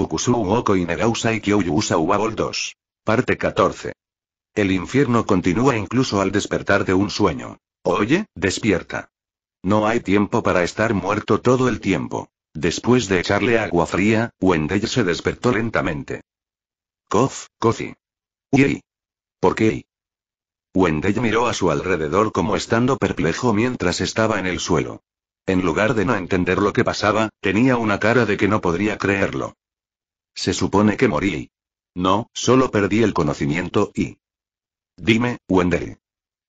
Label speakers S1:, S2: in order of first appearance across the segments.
S1: Fukusu Uoko 2. Parte 14. El infierno continúa incluso al despertar de un sueño. Oye, despierta. No hay tiempo para estar muerto todo el tiempo. Después de echarle agua fría, Wendell se despertó lentamente. Kof, Kofi. Uy. ¿Por qué? Wendell miró a su alrededor como estando perplejo mientras estaba en el suelo. En lugar de no entender lo que pasaba, tenía una cara de que no podría creerlo. Se supone que morí. No, solo perdí el conocimiento y... Dime, Wendell.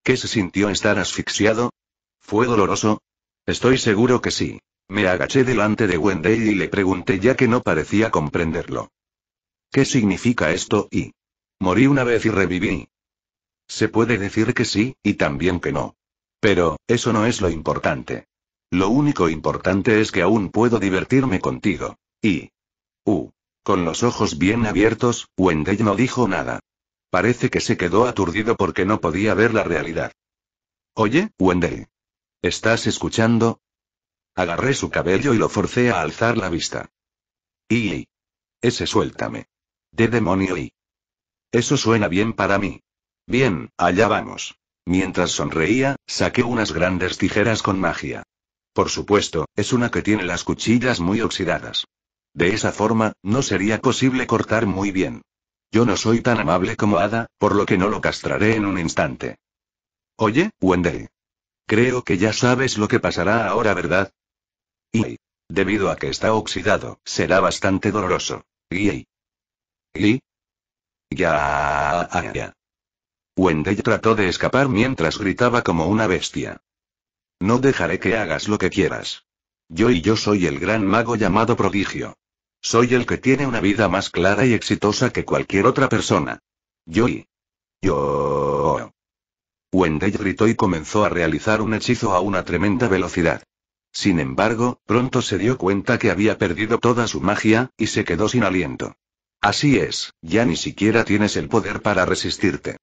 S1: ¿Qué se sintió estar asfixiado? ¿Fue doloroso? Estoy seguro que sí. Me agaché delante de Wendell y le pregunté ya que no parecía comprenderlo. ¿Qué significa esto y... Morí una vez y reviví. Se puede decir que sí, y también que no. Pero, eso no es lo importante. Lo único importante es que aún puedo divertirme contigo. Y... U. Uh, con los ojos bien abiertos, Wendell no dijo nada. Parece que se quedó aturdido porque no podía ver la realidad. Oye, Wendell. ¿Estás escuchando? Agarré su cabello y lo forcé a alzar la vista. Y. Ese suéltame. De demonio y. Eso suena bien para mí. Bien, allá vamos. Mientras sonreía, saqué unas grandes tijeras con magia. Por supuesto, es una que tiene las cuchillas muy oxidadas. De esa forma, no sería posible cortar muy bien. Yo no soy tan amable como Ada, por lo que no lo castraré en un instante. Oye, Wendell. Creo que ya sabes lo que pasará ahora, ¿verdad? Y, debido a que está oxidado, será bastante doloroso. Y, y, ya, Wendell trató de escapar mientras gritaba como una bestia. No dejaré que hagas lo que quieras. Yo y yo soy el gran mago llamado prodigio. Soy el que tiene una vida más clara y exitosa que cualquier otra persona. Yo y... Yo... Wendell gritó y comenzó a realizar un hechizo a una tremenda velocidad. Sin embargo, pronto se dio cuenta que había perdido toda su magia, y se quedó sin aliento. Así es, ya ni siquiera tienes el poder para resistirte.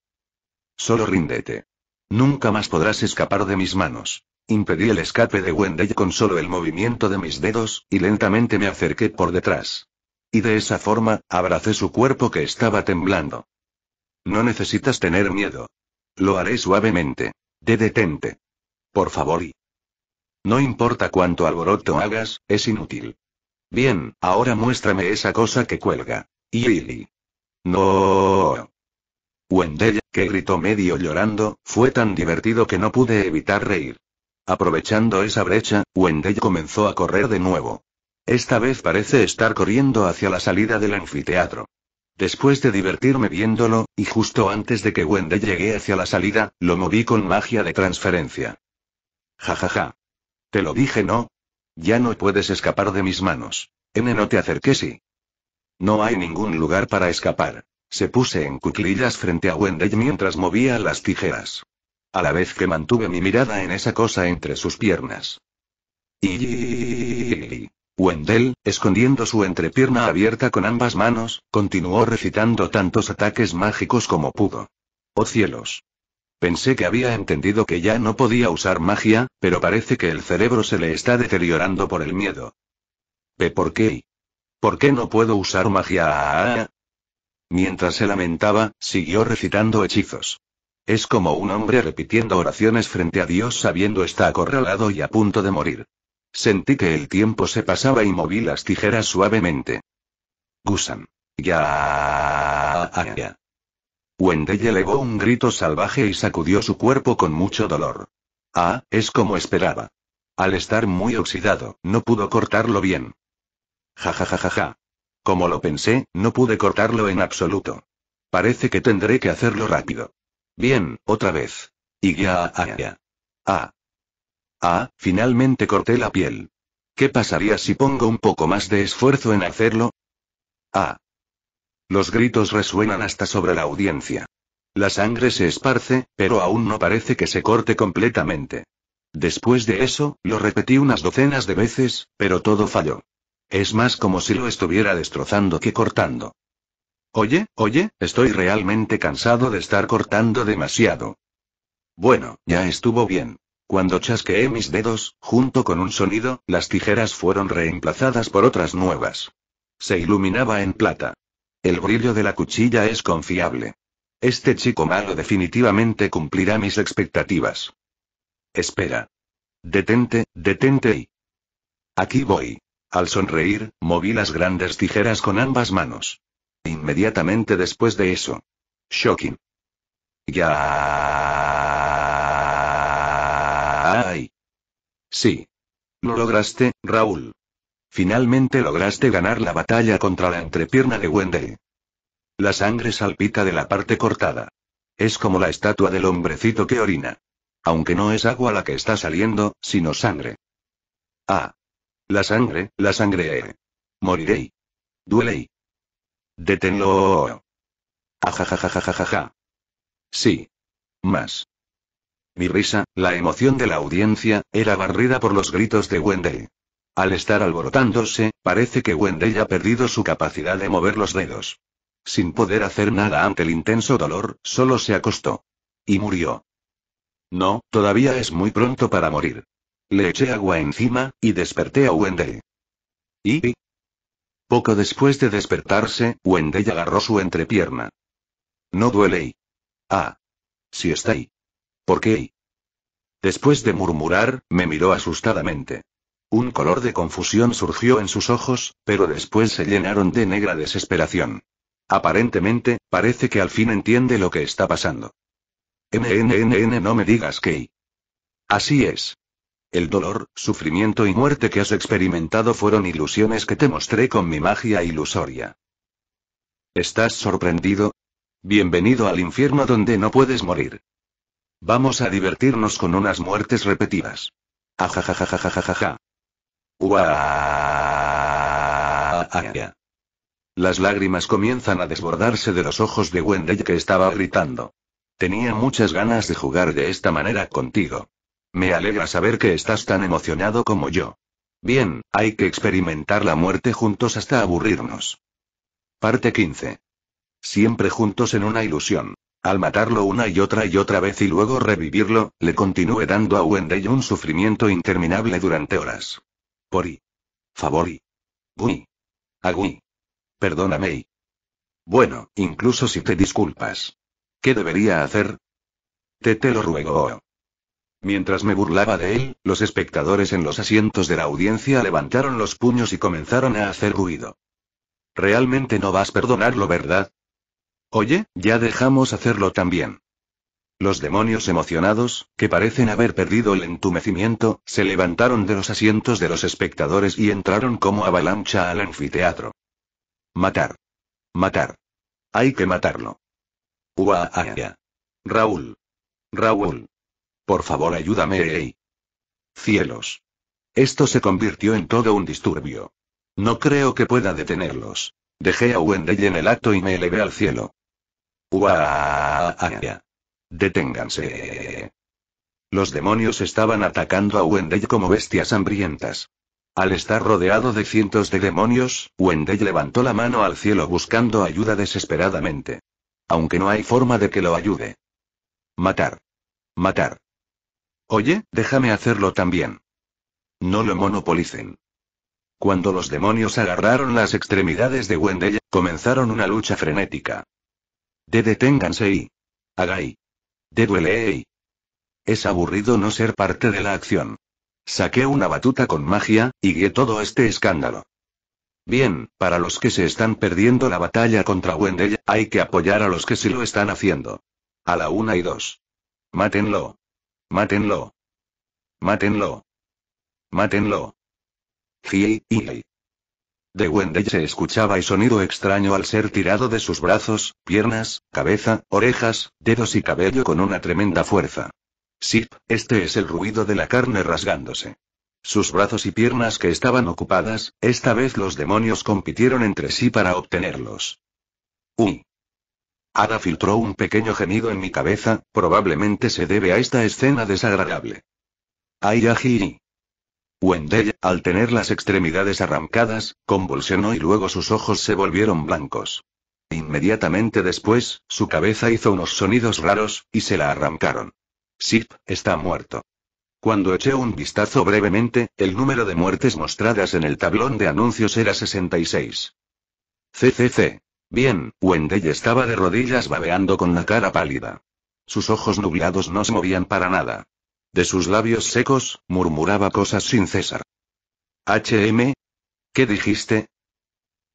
S1: Solo ríndete. Nunca más podrás escapar de mis manos. Impedí el escape de Wendell con solo el movimiento de mis dedos, y lentamente me acerqué por detrás. Y de esa forma, abracé su cuerpo que estaba temblando. No necesitas tener miedo. Lo haré suavemente. De detente. Por favor y... No importa cuánto alboroto hagas, es inútil. Bien, ahora muéstrame esa cosa que cuelga. Y No. Wendell, que gritó medio llorando, fue tan divertido que no pude evitar reír. Aprovechando esa brecha, Wendell comenzó a correr de nuevo. Esta vez parece estar corriendo hacia la salida del anfiteatro. Después de divertirme viéndolo, y justo antes de que Wendell llegue hacia la salida, lo moví con magia de transferencia. Ja ja ja. Te lo dije, ¿no? Ya no puedes escapar de mis manos. N no te acerques y... No hay ningún lugar para escapar. Se puse en cuclillas frente a Wendell mientras movía las tijeras a la vez que mantuve mi mirada en esa cosa entre sus piernas. Y... Wendell, escondiendo su entrepierna abierta con ambas manos, continuó recitando tantos ataques mágicos como pudo. ¡Oh cielos! Pensé que había entendido que ya no podía usar magia, pero parece que el cerebro se le está deteriorando por el miedo. por qué? ¿Por qué no puedo usar magia? Mientras se lamentaba, siguió recitando hechizos. Es como un hombre repitiendo oraciones frente a Dios sabiendo está acorralado y a punto de morir. Sentí que el tiempo se pasaba y moví las tijeras suavemente. Gusan. Ya. Wendell elevó un grito salvaje y sacudió su cuerpo con mucho dolor. Ah, es como esperaba. Al estar muy oxidado, no pudo cortarlo bien. Ja ja ja ja ja. Como lo pensé, no pude cortarlo en absoluto. Parece que tendré que hacerlo rápido. Bien, otra vez. Y ya, ya, ya. Ah. Ah, finalmente corté la piel. ¿Qué pasaría si pongo un poco más de esfuerzo en hacerlo? Ah. Los gritos resuenan hasta sobre la audiencia. La sangre se esparce, pero aún no parece que se corte completamente. Después de eso, lo repetí unas docenas de veces, pero todo falló. Es más como si lo estuviera destrozando que cortando. Oye, oye, estoy realmente cansado de estar cortando demasiado. Bueno, ya estuvo bien. Cuando chasqueé mis dedos, junto con un sonido, las tijeras fueron reemplazadas por otras nuevas. Se iluminaba en plata. El brillo de la cuchilla es confiable. Este chico malo definitivamente cumplirá mis expectativas. Espera. Detente, detente y... Aquí voy. Al sonreír, moví las grandes tijeras con ambas manos. Inmediatamente después de eso. Shocking. Ya. Ay. Sí. Lo lograste, Raúl. Finalmente lograste ganar la batalla contra la entrepierna de Wendell. La sangre salpica de la parte cortada. Es como la estatua del hombrecito que orina. Aunque no es agua la que está saliendo, sino sangre. Ah. La sangre, la sangre. Eh. Moriré. Duele. Deténlo. Ajajajajajaja. Sí. Más. Mi risa, la emoción de la audiencia, era barrida por los gritos de Wendell. Al estar alborotándose, parece que Wendell ha perdido su capacidad de mover los dedos. Sin poder hacer nada ante el intenso dolor, solo se acostó. Y murió. No, todavía es muy pronto para morir. Le eché agua encima, y desperté a Wendell. Y, poco después de despertarse, Wendell agarró su entrepierna. No duele. Ah. Si está ahí. ¿Por qué? Después de murmurar, me miró asustadamente. Un color de confusión surgió en sus ojos, pero después se llenaron de negra desesperación. Aparentemente, parece que al fin entiende lo que está pasando. MNNN no me digas que. Así es. El dolor, sufrimiento y muerte que has experimentado fueron ilusiones que te mostré con mi magia ilusoria. ¿Estás sorprendido? Bienvenido al infierno donde no puedes morir. Vamos a divertirnos con unas muertes repetidas. ¡Ajajajajajaja! Las lágrimas comienzan a desbordarse de los ojos de Wendell que estaba gritando. Tenía muchas ganas de jugar de esta manera contigo. Me alegra saber que estás tan emocionado como yo. Bien, hay que experimentar la muerte juntos hasta aburrirnos. Parte 15. Siempre juntos en una ilusión. Al matarlo una y otra y otra vez y luego revivirlo, le continúe dando a Wendell un sufrimiento interminable durante horas. Pori. Favori. Gui. Agui. Perdóname. Bueno, incluso si te disculpas. ¿Qué debería hacer? Te te lo ruego. Mientras me burlaba de él, los espectadores en los asientos de la audiencia levantaron los puños y comenzaron a hacer ruido. Realmente no vas a perdonarlo, ¿verdad? Oye, ya dejamos hacerlo también. Los demonios emocionados, que parecen haber perdido el entumecimiento, se levantaron de los asientos de los espectadores y entraron como avalancha al anfiteatro. Matar. Matar. Hay que matarlo. Uaaya. Ah, Raúl. Raúl. Por favor, ayúdame, Cielos. Esto se convirtió en todo un disturbio. No creo que pueda detenerlos. Dejé a Wendell en el acto y me elevé al cielo. Uaaaaaa. Deténganse. Los demonios estaban atacando a Wendell como bestias hambrientas. Al estar rodeado de cientos de demonios, Wendell levantó la mano al cielo buscando ayuda desesperadamente. Aunque no hay forma de que lo ayude. Matar. Matar. Oye, déjame hacerlo también. No lo monopolicen. Cuando los demonios agarraron las extremidades de Wendell, comenzaron una lucha frenética. De deténganse y. Hagai. De duele e y. Es aburrido no ser parte de la acción. Saqué una batuta con magia, y guié todo este escándalo. Bien, para los que se están perdiendo la batalla contra Wendell, hay que apoyar a los que sí lo están haciendo. A la una y dos. Mátenlo. Mátenlo. Mátenlo. Mátenlo. Fiei, hi. De Wendell se escuchaba el sonido extraño al ser tirado de sus brazos, piernas, cabeza, orejas, dedos y cabello con una tremenda fuerza. Sip, este es el ruido de la carne rasgándose. Sus brazos y piernas que estaban ocupadas, esta vez los demonios compitieron entre sí para obtenerlos. Uy. Ada filtró un pequeño gemido en mi cabeza, probablemente se debe a esta escena desagradable. Ay, Wendell, al tener las extremidades arrancadas, convulsionó y luego sus ojos se volvieron blancos. Inmediatamente después, su cabeza hizo unos sonidos raros, y se la arrancaron. Sip, está muerto. Cuando eché un vistazo brevemente, el número de muertes mostradas en el tablón de anuncios era 66. CCC. Bien, Wendell estaba de rodillas babeando con la cara pálida. Sus ojos nublados no se movían para nada. De sus labios secos, murmuraba cosas sin cesar. HM. ¿Qué dijiste?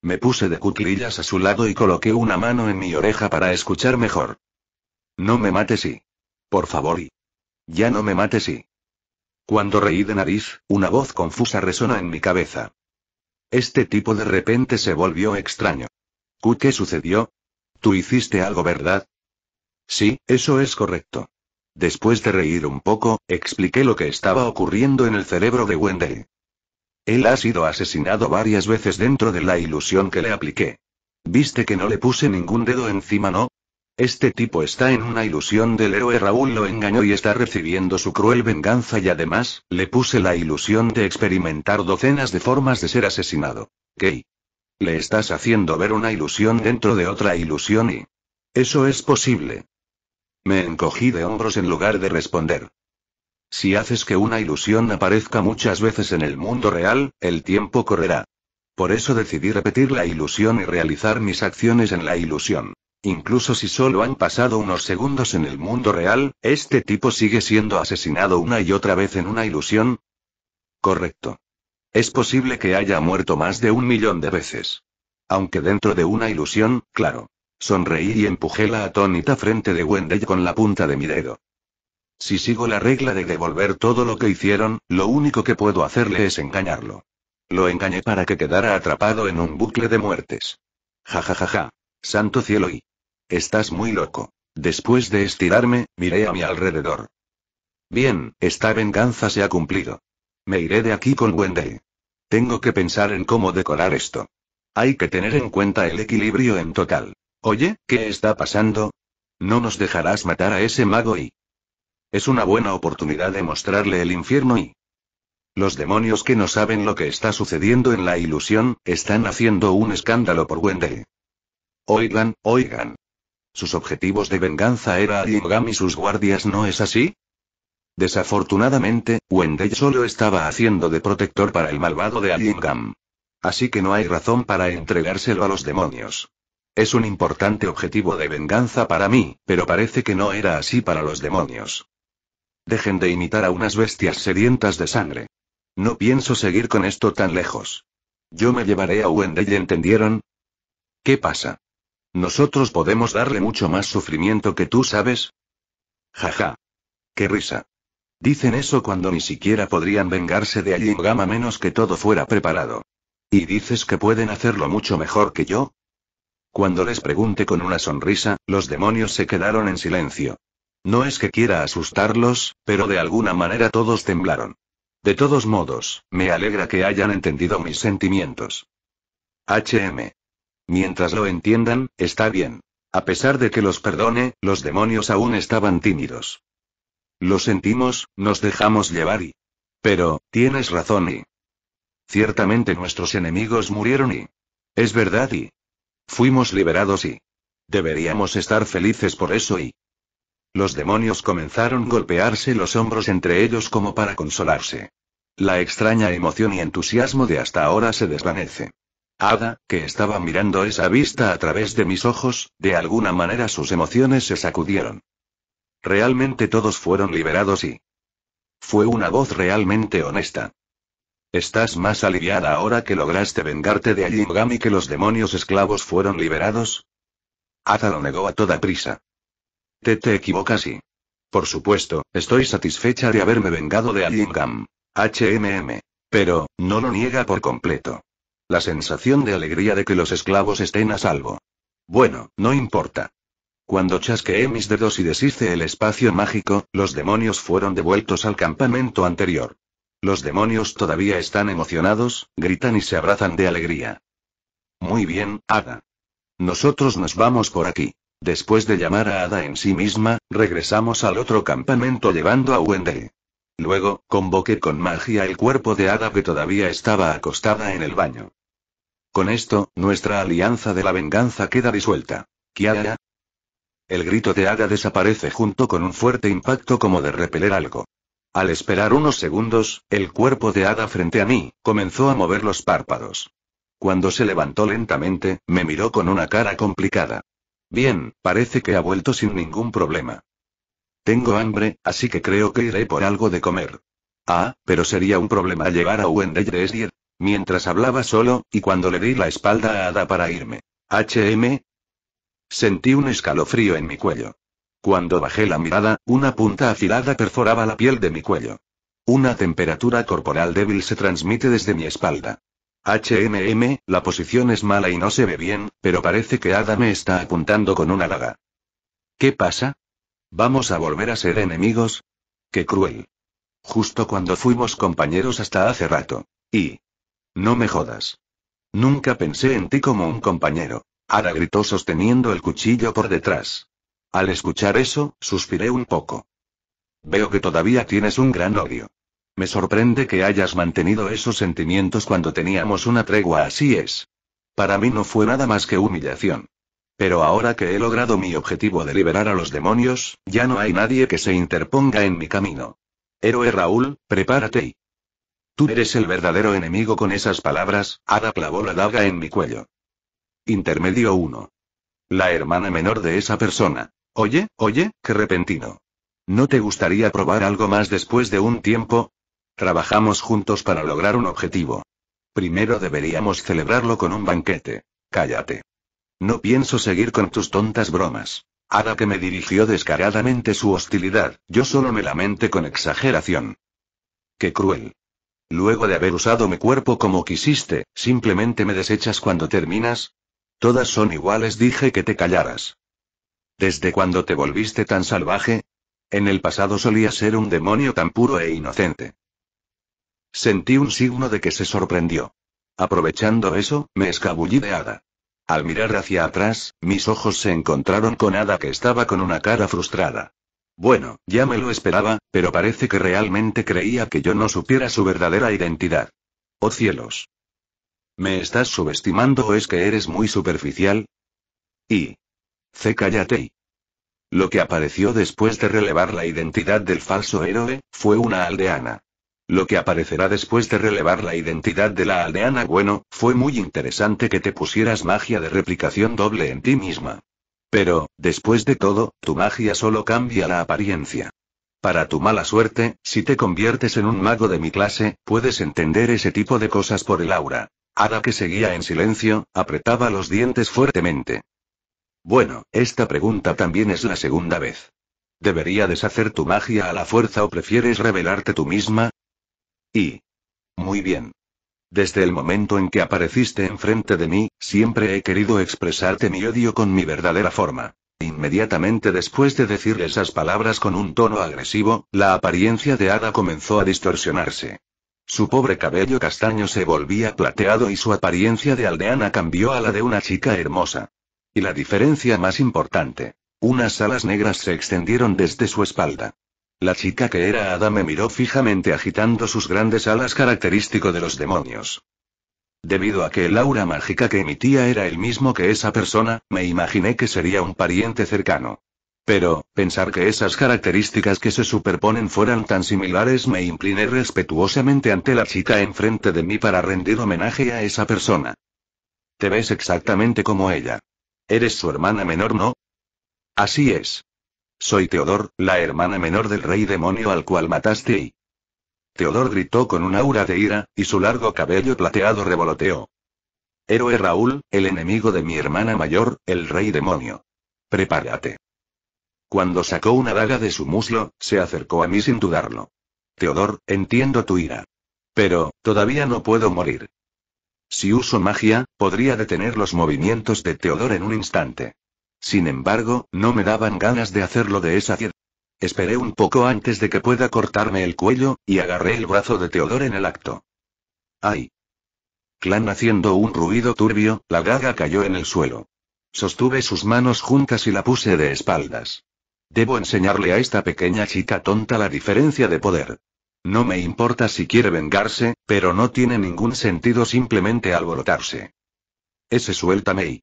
S1: Me puse de cuclillas a su lado y coloqué una mano en mi oreja para escuchar mejor. No me mates y. Por favor y. Ya no me mates y. Cuando reí de nariz, una voz confusa resonó en mi cabeza. Este tipo de repente se volvió extraño qué sucedió? Tú hiciste algo, ¿verdad? Sí, eso es correcto. Después de reír un poco, expliqué lo que estaba ocurriendo en el cerebro de Wendell. Él ha sido asesinado varias veces dentro de la ilusión que le apliqué. ¿Viste que no le puse ningún dedo encima, no? Este tipo está en una ilusión del héroe Raúl lo engañó y está recibiendo su cruel venganza y además, le puse la ilusión de experimentar docenas de formas de ser asesinado. Le estás haciendo ver una ilusión dentro de otra ilusión y... Eso es posible. Me encogí de hombros en lugar de responder. Si haces que una ilusión aparezca muchas veces en el mundo real, el tiempo correrá. Por eso decidí repetir la ilusión y realizar mis acciones en la ilusión. Incluso si solo han pasado unos segundos en el mundo real, este tipo sigue siendo asesinado una y otra vez en una ilusión. Correcto. Es posible que haya muerto más de un millón de veces. Aunque dentro de una ilusión, claro. Sonreí y empujé la atónita frente de Wendell con la punta de mi dedo. Si sigo la regla de devolver todo lo que hicieron, lo único que puedo hacerle es engañarlo. Lo engañé para que quedara atrapado en un bucle de muertes. Ja ja ja ja. Santo cielo y. Estás muy loco. Después de estirarme, miré a mi alrededor. Bien, esta venganza se ha cumplido. Me iré de aquí con Wendy. Tengo que pensar en cómo decorar esto. Hay que tener en cuenta el equilibrio en total. Oye, ¿qué está pasando? No nos dejarás matar a ese mago y... Es una buena oportunidad de mostrarle el infierno y... Los demonios que no saben lo que está sucediendo en la ilusión, están haciendo un escándalo por Wendy. Oigan, oigan. Sus objetivos de venganza era Yingam y sus guardias, ¿no es así? Desafortunadamente, Wendell solo estaba haciendo de protector para el malvado de Allingham. Así que no hay razón para entregárselo a los demonios. Es un importante objetivo de venganza para mí, pero parece que no era así para los demonios. Dejen de imitar a unas bestias sedientas de sangre. No pienso seguir con esto tan lejos. Yo me llevaré a Wendell, ¿entendieron? ¿Qué pasa? Nosotros podemos darle mucho más sufrimiento que tú sabes. Jaja. Qué risa. Dicen eso cuando ni siquiera podrían vengarse de en gama menos que todo fuera preparado. ¿Y dices que pueden hacerlo mucho mejor que yo? Cuando les pregunté con una sonrisa, los demonios se quedaron en silencio. No es que quiera asustarlos, pero de alguna manera todos temblaron. De todos modos, me alegra que hayan entendido mis sentimientos. HM. Mientras lo entiendan, está bien. A pesar de que los perdone, los demonios aún estaban tímidos. Lo sentimos, nos dejamos llevar y... Pero, tienes razón y... Ciertamente nuestros enemigos murieron y... Es verdad y... Fuimos liberados y... Deberíamos estar felices por eso y... Los demonios comenzaron a golpearse los hombros entre ellos como para consolarse. La extraña emoción y entusiasmo de hasta ahora se desvanece. Ada, que estaba mirando esa vista a través de mis ojos, de alguna manera sus emociones se sacudieron. Realmente todos fueron liberados y... Fue una voz realmente honesta. ¿Estás más aliviada ahora que lograste vengarte de allí y que los demonios esclavos fueron liberados? Aza lo negó a toda prisa. Te te equivocas y... Por supuesto, estoy satisfecha de haberme vengado de Ajingam. HMM. Pero, no lo niega por completo. La sensación de alegría de que los esclavos estén a salvo. Bueno, no importa. Cuando chasqueé mis dedos y deshice el espacio mágico, los demonios fueron devueltos al campamento anterior. Los demonios todavía están emocionados, gritan y se abrazan de alegría. Muy bien, Ada. Nosotros nos vamos por aquí. Después de llamar a Ada en sí misma, regresamos al otro campamento llevando a Wendell. Luego, convoqué con magia el cuerpo de Ada que todavía estaba acostada en el baño. Con esto, nuestra alianza de la venganza queda disuelta. Kiara, el grito de Ada desaparece junto con un fuerte impacto como de repeler algo. Al esperar unos segundos, el cuerpo de Ada frente a mí, comenzó a mover los párpados. Cuando se levantó lentamente, me miró con una cara complicada. Bien, parece que ha vuelto sin ningún problema. Tengo hambre, así que creo que iré por algo de comer. Ah, pero sería un problema llevar a Wendell de Mientras hablaba solo, y cuando le di la espalda a Ada para irme. HM, Sentí un escalofrío en mi cuello. Cuando bajé la mirada, una punta afilada perforaba la piel de mi cuello. Una temperatura corporal débil se transmite desde mi espalda. HMM, la posición es mala y no se ve bien, pero parece que Ada me está apuntando con una daga. ¿Qué pasa? ¿Vamos a volver a ser enemigos? Qué cruel. Justo cuando fuimos compañeros hasta hace rato. Y... No me jodas. Nunca pensé en ti como un compañero. Ara gritó sosteniendo el cuchillo por detrás. Al escuchar eso, suspiré un poco. Veo que todavía tienes un gran odio. Me sorprende que hayas mantenido esos sentimientos cuando teníamos una tregua, así es. Para mí no fue nada más que humillación. Pero ahora que he logrado mi objetivo de liberar a los demonios, ya no hay nadie que se interponga en mi camino. Héroe Raúl, prepárate y... Tú eres el verdadero enemigo con esas palabras, Ada clavó la daga en mi cuello. Intermedio 1. La hermana menor de esa persona. Oye, oye, qué repentino. ¿No te gustaría probar algo más después de un tiempo? Trabajamos juntos para lograr un objetivo. Primero deberíamos celebrarlo con un banquete. Cállate. No pienso seguir con tus tontas bromas. Ada que me dirigió descaradamente su hostilidad, yo solo me lamente con exageración. Qué cruel. Luego de haber usado mi cuerpo como quisiste, simplemente me desechas cuando terminas. Todas son iguales, dije que te callaras. ¿Desde cuando te volviste tan salvaje? En el pasado solía ser un demonio tan puro e inocente. Sentí un signo de que se sorprendió. Aprovechando eso, me escabullí de Ada. Al mirar hacia atrás, mis ojos se encontraron con Ada que estaba con una cara frustrada. Bueno, ya me lo esperaba, pero parece que realmente creía que yo no supiera su verdadera identidad. Oh cielos. ¿Me estás subestimando o es que eres muy superficial? Y. C. Cállate. Lo que apareció después de relevar la identidad del falso héroe, fue una aldeana. Lo que aparecerá después de relevar la identidad de la aldeana, bueno, fue muy interesante que te pusieras magia de replicación doble en ti misma. Pero, después de todo, tu magia solo cambia la apariencia. Para tu mala suerte, si te conviertes en un mago de mi clase, puedes entender ese tipo de cosas por el aura. Ada, que seguía en silencio, apretaba los dientes fuertemente. Bueno, esta pregunta también es la segunda vez. ¿Debería deshacer tu magia a la fuerza o prefieres revelarte tú misma? Y. Muy bien. Desde el momento en que apareciste enfrente de mí, siempre he querido expresarte mi odio con mi verdadera forma. Inmediatamente después de decir esas palabras con un tono agresivo, la apariencia de Ada comenzó a distorsionarse. Su pobre cabello castaño se volvía plateado y su apariencia de aldeana cambió a la de una chica hermosa. Y la diferencia más importante. Unas alas negras se extendieron desde su espalda. La chica que era Ada me miró fijamente agitando sus grandes alas característico de los demonios. Debido a que el aura mágica que emitía era el mismo que esa persona, me imaginé que sería un pariente cercano. Pero, pensar que esas características que se superponen fueran tan similares me incliné respetuosamente ante la chica enfrente de mí para rendir homenaje a esa persona. Te ves exactamente como ella. Eres su hermana menor, ¿no? Así es. Soy Teodor, la hermana menor del rey demonio al cual mataste y... Teodor gritó con un aura de ira, y su largo cabello plateado revoloteó. Héroe Raúl, el enemigo de mi hermana mayor, el rey demonio. Prepárate. Cuando sacó una daga de su muslo, se acercó a mí sin dudarlo. Teodor, entiendo tu ira. Pero, todavía no puedo morir. Si uso magia, podría detener los movimientos de Teodor en un instante. Sin embargo, no me daban ganas de hacerlo de esa piedra. Esperé un poco antes de que pueda cortarme el cuello, y agarré el brazo de Teodor en el acto. ¡Ay! Clan haciendo un ruido turbio, la daga cayó en el suelo. Sostuve sus manos juntas y la puse de espaldas. Debo enseñarle a esta pequeña chica tonta la diferencia de poder. No me importa si quiere vengarse, pero no tiene ningún sentido simplemente alborotarse. Ese suelta May.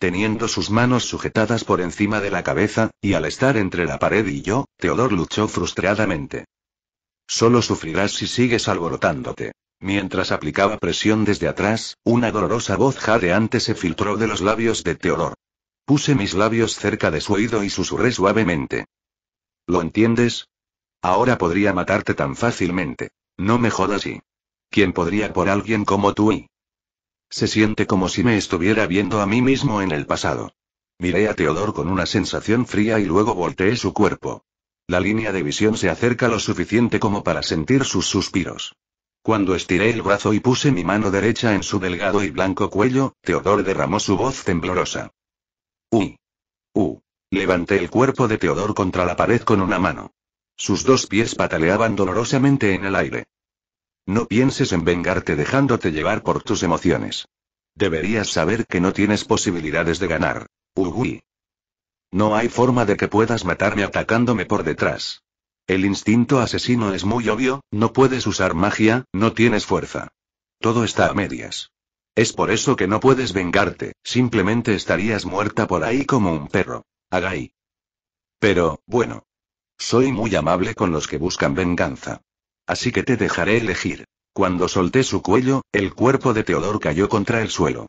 S1: Teniendo sus manos sujetadas por encima de la cabeza, y al estar entre la pared y yo, Teodor luchó frustradamente. Solo sufrirás si sigues alborotándote. Mientras aplicaba presión desde atrás, una dolorosa voz jadeante se filtró de los labios de Teodor. Puse mis labios cerca de su oído y susurré suavemente. ¿Lo entiendes? Ahora podría matarte tan fácilmente. No me jodas y. ¿Quién podría por alguien como tú y? Se siente como si me estuviera viendo a mí mismo en el pasado. Miré a Teodor con una sensación fría y luego volteé su cuerpo. La línea de visión se acerca lo suficiente como para sentir sus suspiros. Cuando estiré el brazo y puse mi mano derecha en su delgado y blanco cuello, Teodor derramó su voz temblorosa. ¡Uy! Uh. Levanté el cuerpo de Teodor contra la pared con una mano. Sus dos pies pataleaban dolorosamente en el aire. No pienses en vengarte dejándote llevar por tus emociones. Deberías saber que no tienes posibilidades de ganar. Uy. No hay forma de que puedas matarme atacándome por detrás. El instinto asesino es muy obvio, no puedes usar magia, no tienes fuerza. Todo está a medias. Es por eso que no puedes vengarte, simplemente estarías muerta por ahí como un perro. Agai. Pero, bueno. Soy muy amable con los que buscan venganza. Así que te dejaré elegir. Cuando solté su cuello, el cuerpo de Teodor cayó contra el suelo.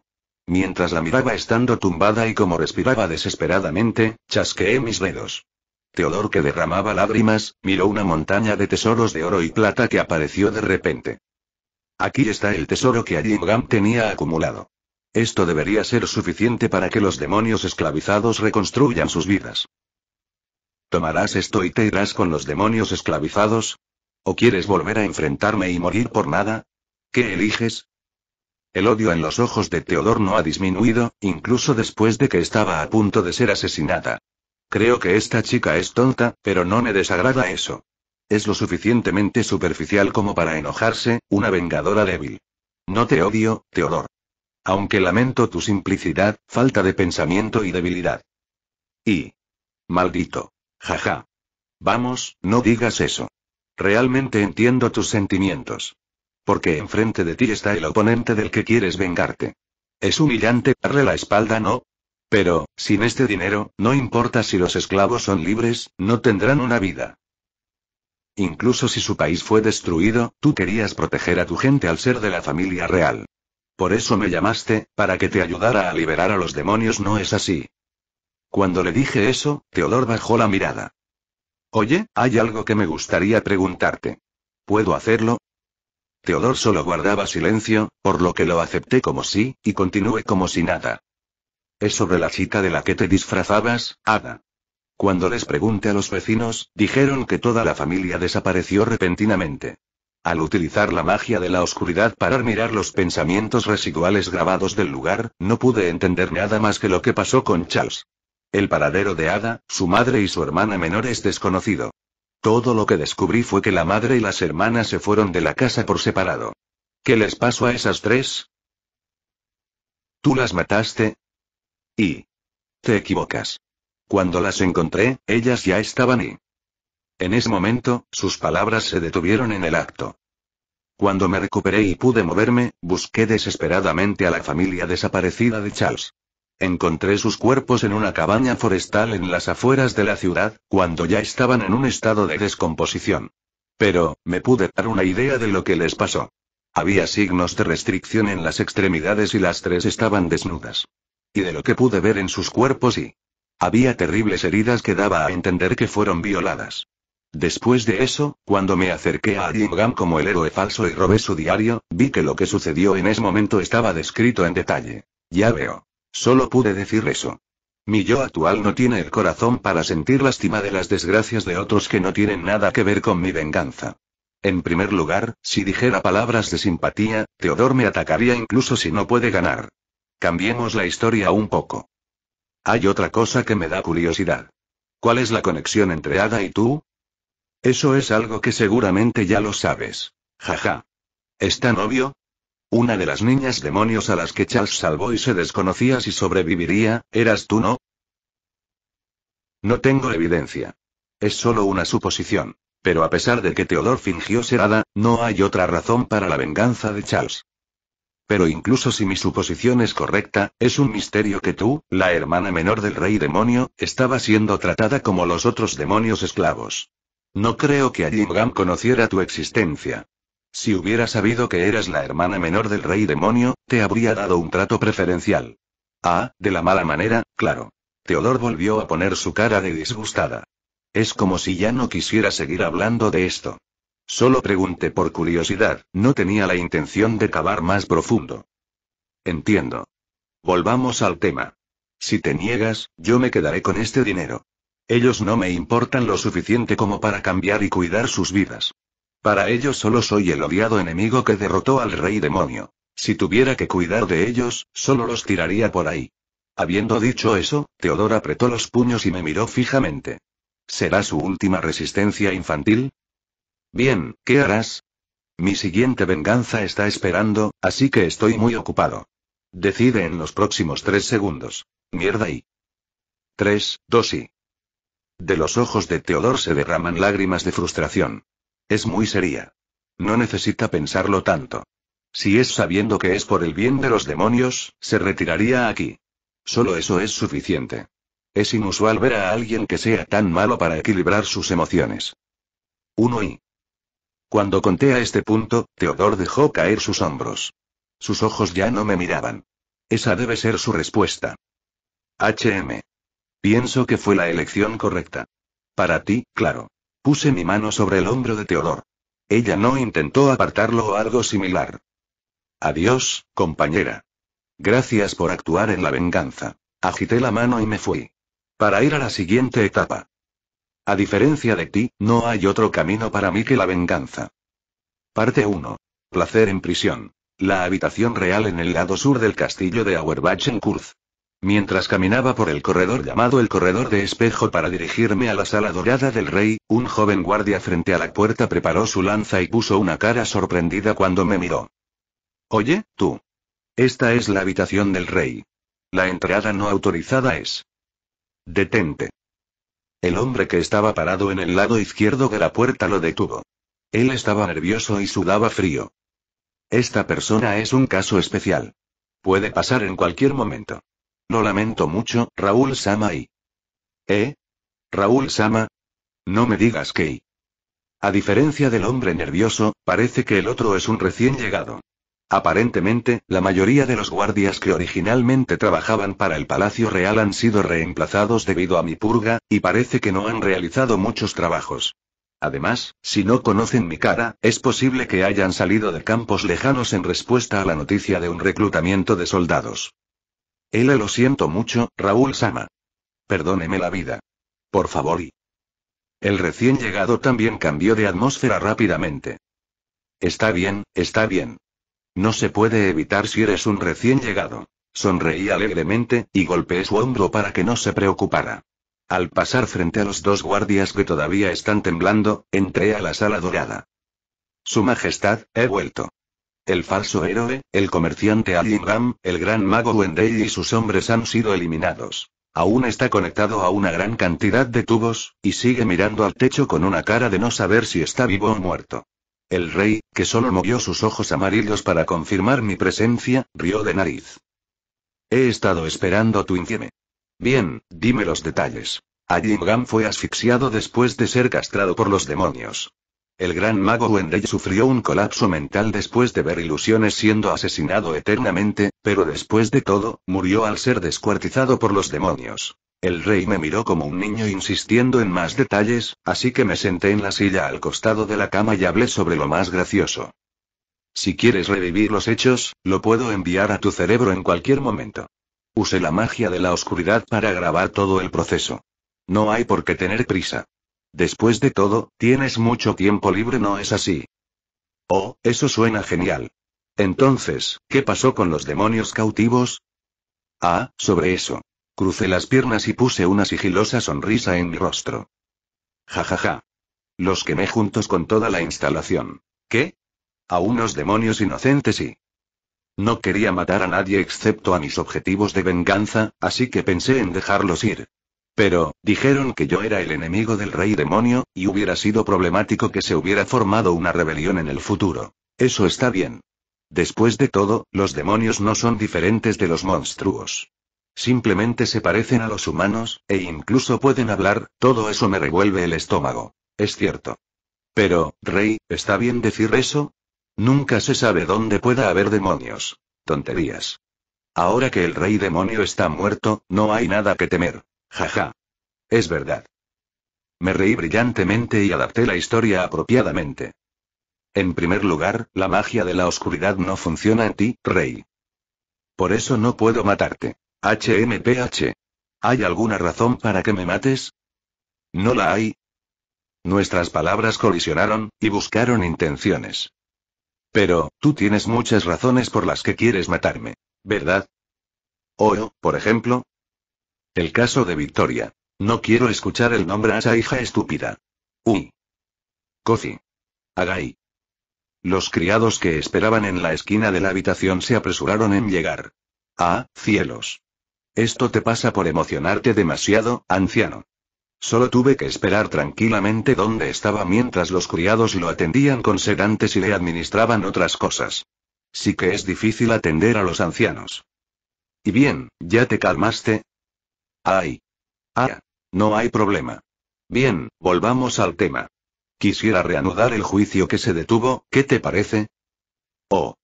S1: Mientras la miraba estando tumbada y como respiraba desesperadamente, chasqueé mis dedos. Teodor, que derramaba lágrimas, miró una montaña de tesoros de oro y plata que apareció de repente. Aquí está el tesoro que Ajimgam tenía acumulado. Esto debería ser suficiente para que los demonios esclavizados reconstruyan sus vidas. ¿Tomarás esto y te irás con los demonios esclavizados? ¿O quieres volver a enfrentarme y morir por nada? ¿Qué eliges? El odio en los ojos de Teodor no ha disminuido, incluso después de que estaba a punto de ser asesinada. Creo que esta chica es tonta, pero no me desagrada eso. Es lo suficientemente superficial como para enojarse, una vengadora débil. No te odio, te Teodor. Aunque lamento tu simplicidad, falta de pensamiento y debilidad. Y. Maldito. Jaja. Vamos, no digas eso. Realmente entiendo tus sentimientos. Porque enfrente de ti está el oponente del que quieres vengarte. Es humillante darle la espalda, ¿no? Pero, sin este dinero, no importa si los esclavos son libres, no tendrán una vida. Incluso si su país fue destruido, tú querías proteger a tu gente al ser de la familia real. Por eso me llamaste, para que te ayudara a liberar a los demonios, ¿no es así? Cuando le dije eso, Teodor bajó la mirada. Oye, hay algo que me gustaría preguntarte. ¿Puedo hacerlo? Teodor solo guardaba silencio, por lo que lo acepté como sí, y continué como si nada. Es sobre la chica de la que te disfrazabas, Ada. Cuando les pregunté a los vecinos, dijeron que toda la familia desapareció repentinamente. Al utilizar la magia de la oscuridad para mirar los pensamientos residuales grabados del lugar, no pude entender nada más que lo que pasó con Charles. El paradero de Ada, su madre y su hermana menor es desconocido. Todo lo que descubrí fue que la madre y las hermanas se fueron de la casa por separado. ¿Qué les pasó a esas tres? Tú las mataste. Y... Te equivocas. Cuando las encontré, ellas ya estaban y... En ese momento, sus palabras se detuvieron en el acto. Cuando me recuperé y pude moverme, busqué desesperadamente a la familia desaparecida de Charles. Encontré sus cuerpos en una cabaña forestal en las afueras de la ciudad, cuando ya estaban en un estado de descomposición. Pero, me pude dar una idea de lo que les pasó. Había signos de restricción en las extremidades y las tres estaban desnudas. Y de lo que pude ver en sus cuerpos y había terribles heridas que daba a entender que fueron violadas. Después de eso, cuando me acerqué a Gam como el héroe falso y robé su diario, vi que lo que sucedió en ese momento estaba descrito en detalle. Ya veo. Solo pude decir eso. Mi yo actual no tiene el corazón para sentir lástima de las desgracias de otros que no tienen nada que ver con mi venganza. En primer lugar, si dijera palabras de simpatía, Teodor me atacaría incluso si no puede ganar. Cambiemos la historia un poco. Hay otra cosa que me da curiosidad. ¿Cuál es la conexión entre Ada y tú? Eso es algo que seguramente ya lo sabes. Jaja. ¿Es tan obvio? Una de las niñas demonios a las que Charles salvó y se desconocía si sobreviviría, eras tú, ¿no? No tengo evidencia. Es solo una suposición. Pero a pesar de que Teodor fingió ser Ada, no hay otra razón para la venganza de Charles. Pero incluso si mi suposición es correcta, es un misterio que tú, la hermana menor del rey demonio, estaba siendo tratada como los otros demonios esclavos. No creo que Allingham conociera tu existencia. Si hubiera sabido que eras la hermana menor del rey demonio, te habría dado un trato preferencial. Ah, de la mala manera, claro. Teodor volvió a poner su cara de disgustada. Es como si ya no quisiera seguir hablando de esto. Solo pregunté por curiosidad, no tenía la intención de cavar más profundo. Entiendo. Volvamos al tema. Si te niegas, yo me quedaré con este dinero. Ellos no me importan lo suficiente como para cambiar y cuidar sus vidas. Para ellos solo soy el odiado enemigo que derrotó al rey demonio. Si tuviera que cuidar de ellos, solo los tiraría por ahí. Habiendo dicho eso, Teodoro apretó los puños y me miró fijamente. ¿Será su última resistencia infantil? Bien, ¿qué harás? Mi siguiente venganza está esperando, así que estoy muy ocupado. Decide en los próximos tres segundos. Mierda y. 3, 2 y. De los ojos de Teodor se derraman lágrimas de frustración. Es muy seria. No necesita pensarlo tanto. Si es sabiendo que es por el bien de los demonios, se retiraría aquí. Solo eso es suficiente. Es inusual ver a alguien que sea tan malo para equilibrar sus emociones. 1 y. Cuando conté a este punto, Teodor dejó caer sus hombros. Sus ojos ya no me miraban. Esa debe ser su respuesta. HM. Pienso que fue la elección correcta. Para ti, claro. Puse mi mano sobre el hombro de Teodor. Ella no intentó apartarlo o algo similar. Adiós, compañera. Gracias por actuar en la venganza. Agité la mano y me fui. Para ir a la siguiente etapa. A diferencia de ti, no hay otro camino para mí que la venganza. Parte 1. Placer en prisión. La habitación real en el lado sur del castillo de Auerbach en Kurz. Mientras caminaba por el corredor llamado el corredor de espejo para dirigirme a la sala dorada del rey, un joven guardia frente a la puerta preparó su lanza y puso una cara sorprendida cuando me miró. Oye, tú. Esta es la habitación del rey. La entrada no autorizada es. Detente. El hombre que estaba parado en el lado izquierdo de la puerta lo detuvo. Él estaba nervioso y sudaba frío. Esta persona es un caso especial. Puede pasar en cualquier momento. Lo lamento mucho, Raúl Sama y... ¿Eh? Raúl Sama. No me digas que... A diferencia del hombre nervioso, parece que el otro es un recién llegado. Aparentemente, la mayoría de los guardias que originalmente trabajaban para el Palacio Real han sido reemplazados debido a mi purga, y parece que no han realizado muchos trabajos. Además, si no conocen mi cara, es posible que hayan salido de campos lejanos en respuesta a la noticia de un reclutamiento de soldados. Él lo siento mucho, Raúl Sama. Perdóneme la vida. Por favor y... El recién llegado también cambió de atmósfera rápidamente. Está bien, está bien. No se puede evitar si eres un recién llegado. Sonreí alegremente, y golpeé su hombro para que no se preocupara. Al pasar frente a los dos guardias que todavía están temblando, entré a la sala dorada. Su Majestad, he vuelto. El falso héroe, el comerciante Allingham, el gran mago Wendell y sus hombres han sido eliminados. Aún está conectado a una gran cantidad de tubos, y sigue mirando al techo con una cara de no saber si está vivo o muerto. El rey, que solo movió sus ojos amarillos para confirmar mi presencia, rió de nariz. He estado esperando tu infieme. Bien, dime los detalles. Gam fue asfixiado después de ser castrado por los demonios. El gran mago Wendell sufrió un colapso mental después de ver ilusiones siendo asesinado eternamente, pero después de todo, murió al ser descuartizado por los demonios. El rey me miró como un niño insistiendo en más detalles, así que me senté en la silla al costado de la cama y hablé sobre lo más gracioso. Si quieres revivir los hechos, lo puedo enviar a tu cerebro en cualquier momento. Use la magia de la oscuridad para grabar todo el proceso. No hay por qué tener prisa. Después de todo, tienes mucho tiempo libre, ¿no es así? Oh, eso suena genial. Entonces, ¿qué pasó con los demonios cautivos? Ah, sobre eso. Crucé las piernas y puse una sigilosa sonrisa en mi rostro. Ja ja ja. Los quemé juntos con toda la instalación. ¿Qué? A unos demonios inocentes y... No quería matar a nadie excepto a mis objetivos de venganza, así que pensé en dejarlos ir. Pero, dijeron que yo era el enemigo del rey demonio, y hubiera sido problemático que se hubiera formado una rebelión en el futuro. Eso está bien. Después de todo, los demonios no son diferentes de los monstruos. Simplemente se parecen a los humanos, e incluso pueden hablar, todo eso me revuelve el estómago. Es cierto. Pero, Rey, ¿está bien decir eso? Nunca se sabe dónde pueda haber demonios. Tonterías. Ahora que el rey demonio está muerto, no hay nada que temer. Jaja. Es verdad. Me reí brillantemente y adapté la historia apropiadamente. En primer lugar, la magia de la oscuridad no funciona en ti, Rey. Por eso no puedo matarte. HMPH. ¿Hay alguna razón para que me mates? No la hay. Nuestras palabras colisionaron, y buscaron intenciones. Pero, tú tienes muchas razones por las que quieres matarme. ¿Verdad? O, por ejemplo, el caso de Victoria. No quiero escuchar el nombre a esa hija estúpida. Uy. Kofi. Agai. Los criados que esperaban en la esquina de la habitación se apresuraron en llegar. Ah, cielos. Esto te pasa por emocionarte demasiado, anciano. Solo tuve que esperar tranquilamente donde estaba mientras los criados lo atendían con sedantes y le administraban otras cosas. Sí que es difícil atender a los ancianos. Y bien, ¿ya te calmaste? Ay. Ah. No hay problema. Bien, volvamos al tema. Quisiera reanudar el juicio que se detuvo, ¿qué te parece? Oh.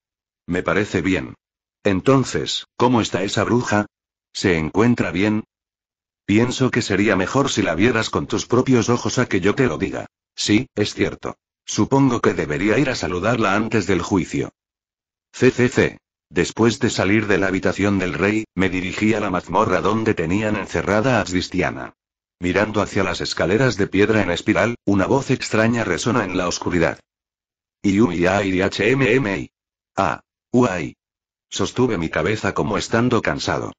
S1: Me parece bien. Entonces, ¿cómo está esa bruja? ¿Se encuentra bien? Pienso que sería mejor si la vieras con tus propios ojos a que yo te lo diga. Sí, es cierto. Supongo que debería ir a saludarla antes del juicio. CCC. Después de salir de la habitación del rey, me dirigí a la mazmorra donde tenían encerrada a Cristiana. Mirando hacia las escaleras de piedra en espiral, una voz extraña resona en la oscuridad. HMMI. Ah. Uai. Sostuve mi cabeza como estando cansado.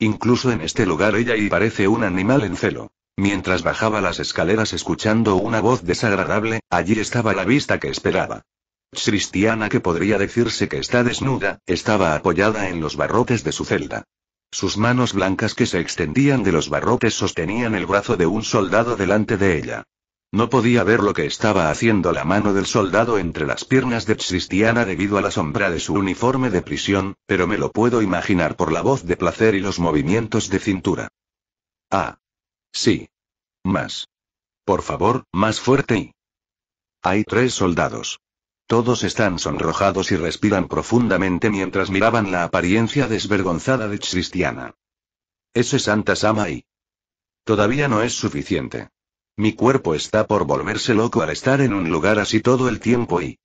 S1: Incluso en este lugar ella y parece un animal en celo. Mientras bajaba las escaleras escuchando una voz desagradable, allí estaba la vista que esperaba cristiana que podría decirse que está desnuda, estaba apoyada en los barrotes de su celda. Sus manos blancas que se extendían de los barrotes sostenían el brazo de un soldado delante de ella. No podía ver lo que estaba haciendo la mano del soldado entre las piernas de Cristiana debido a la sombra de su uniforme de prisión, pero me lo puedo imaginar por la voz de placer y los movimientos de cintura. Ah. Sí. Más. Por favor, más fuerte y... Hay tres soldados. Todos están sonrojados y respiran profundamente mientras miraban la apariencia desvergonzada de Cristiana. Ese Santa y Todavía no es suficiente. Mi cuerpo está por volverse loco al estar en un lugar así todo el tiempo y...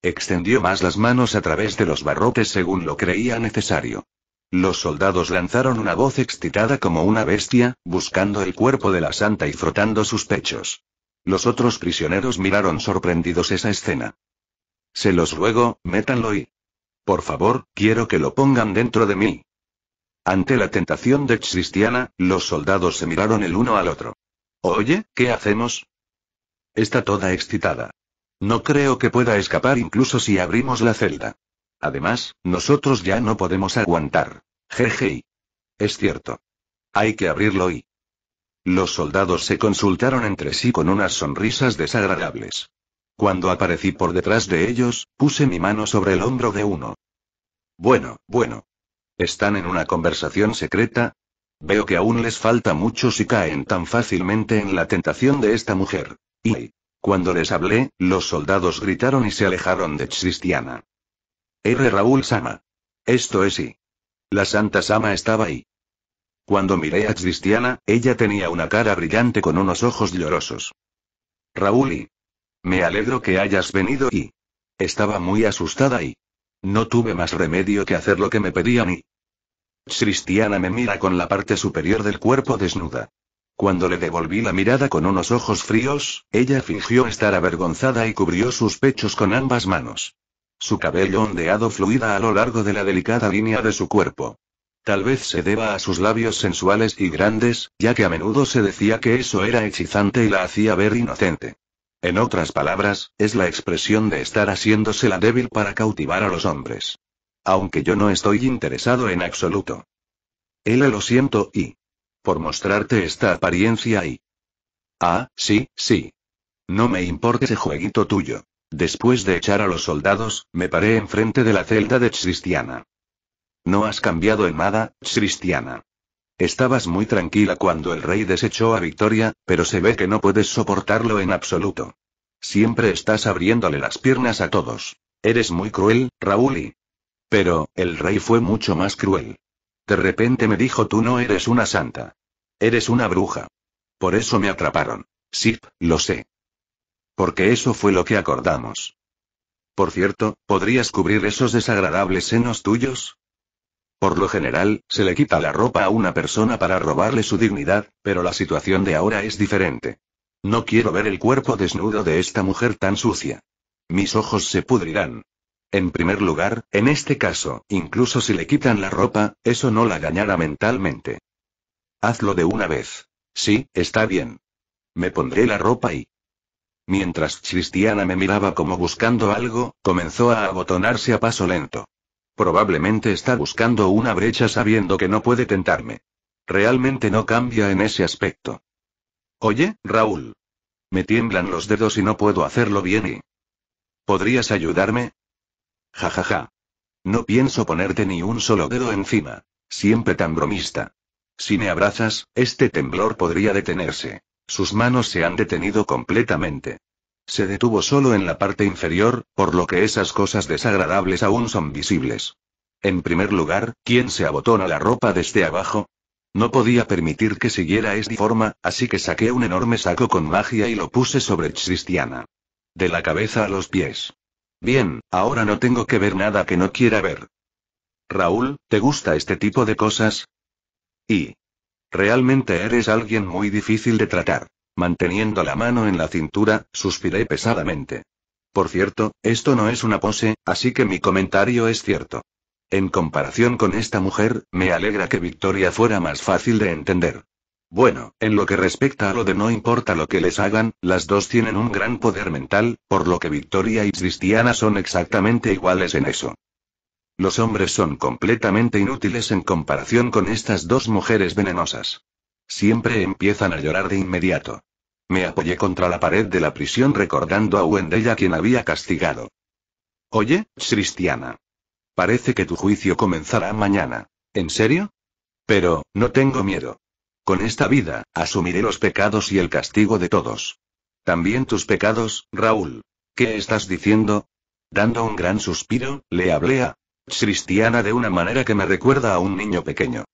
S1: Extendió más las manos a través de los barrotes según lo creía necesario. Los soldados lanzaron una voz excitada como una bestia, buscando el cuerpo de la santa y frotando sus pechos. Los otros prisioneros miraron sorprendidos esa escena. Se los ruego, métanlo y... Por favor, quiero que lo pongan dentro de mí. Ante la tentación de Cristiana, los soldados se miraron el uno al otro. Oye, ¿qué hacemos? Está toda excitada. No creo que pueda escapar incluso si abrimos la celda. Además, nosotros ya no podemos aguantar. Jeje. Es cierto. Hay que abrirlo y... Los soldados se consultaron entre sí con unas sonrisas desagradables. Cuando aparecí por detrás de ellos, puse mi mano sobre el hombro de uno. Bueno, bueno. ¿Están en una conversación secreta? Veo que aún les falta mucho si caen tan fácilmente en la tentación de esta mujer. Y, cuando les hablé, los soldados gritaron y se alejaron de Cristiana. R. Raúl Sama. Esto es y. La Santa Sama estaba ahí. Cuando miré a Cristiana, ella tenía una cara brillante con unos ojos llorosos. Raúl y. Me alegro que hayas venido y... Estaba muy asustada y... No tuve más remedio que hacer lo que me pedían mí. Cristiana me mira con la parte superior del cuerpo desnuda. Cuando le devolví la mirada con unos ojos fríos, ella fingió estar avergonzada y cubrió sus pechos con ambas manos. Su cabello ondeado fluida a lo largo de la delicada línea de su cuerpo. Tal vez se deba a sus labios sensuales y grandes, ya que a menudo se decía que eso era hechizante y la hacía ver inocente. En otras palabras, es la expresión de estar haciéndose la débil para cautivar a los hombres. Aunque yo no estoy interesado en absoluto. Él lo siento y... Por mostrarte esta apariencia y... Ah, sí, sí. No me importa ese jueguito tuyo. Después de echar a los soldados, me paré enfrente de la celda de Cristiana. No has cambiado en nada, Cristiana. Estabas muy tranquila cuando el rey desechó a Victoria, pero se ve que no puedes soportarlo en absoluto. Siempre estás abriéndole las piernas a todos. Eres muy cruel, Raúl. y... Pero, el rey fue mucho más cruel. De repente me dijo tú no eres una santa. Eres una bruja. Por eso me atraparon. Sí, lo sé. Porque eso fue lo que acordamos. Por cierto, ¿podrías cubrir esos desagradables senos tuyos? Por lo general, se le quita la ropa a una persona para robarle su dignidad, pero la situación de ahora es diferente. No quiero ver el cuerpo desnudo de esta mujer tan sucia. Mis ojos se pudrirán. En primer lugar, en este caso, incluso si le quitan la ropa, eso no la dañará mentalmente. Hazlo de una vez. Sí, está bien. Me pondré la ropa y... Mientras Cristiana me miraba como buscando algo, comenzó a abotonarse a paso lento. Probablemente está buscando una brecha sabiendo que no puede tentarme. Realmente no cambia en ese aspecto. Oye, Raúl. Me tiemblan los dedos y no puedo hacerlo bien y... ¿Podrías ayudarme? Ja ja ja. No pienso ponerte ni un solo dedo encima. Siempre tan bromista. Si me abrazas, este temblor podría detenerse. Sus manos se han detenido completamente. Se detuvo solo en la parte inferior, por lo que esas cosas desagradables aún son visibles. En primer lugar, ¿quién se abotona la ropa desde abajo? No podía permitir que siguiera esta forma, así que saqué un enorme saco con magia y lo puse sobre Cristiana. De la cabeza a los pies. Bien, ahora no tengo que ver nada que no quiera ver. Raúl, ¿te gusta este tipo de cosas? Y. Realmente eres alguien muy difícil de tratar. Manteniendo la mano en la cintura, suspiré pesadamente. Por cierto, esto no es una pose, así que mi comentario es cierto. En comparación con esta mujer, me alegra que Victoria fuera más fácil de entender. Bueno, en lo que respecta a lo de no importa lo que les hagan, las dos tienen un gran poder mental, por lo que Victoria y Cristiana son exactamente iguales en eso. Los hombres son completamente inútiles en comparación con estas dos mujeres venenosas. Siempre empiezan a llorar de inmediato. Me apoyé contra la pared de la prisión recordando a Wendella quien había castigado. Oye, Cristiana. Parece que tu juicio comenzará mañana. ¿En serio? Pero, no tengo miedo. Con esta vida, asumiré los pecados y el castigo de todos. También tus pecados, Raúl. ¿Qué estás diciendo? Dando un gran suspiro, le hablé a Cristiana de una manera que me recuerda a un niño pequeño.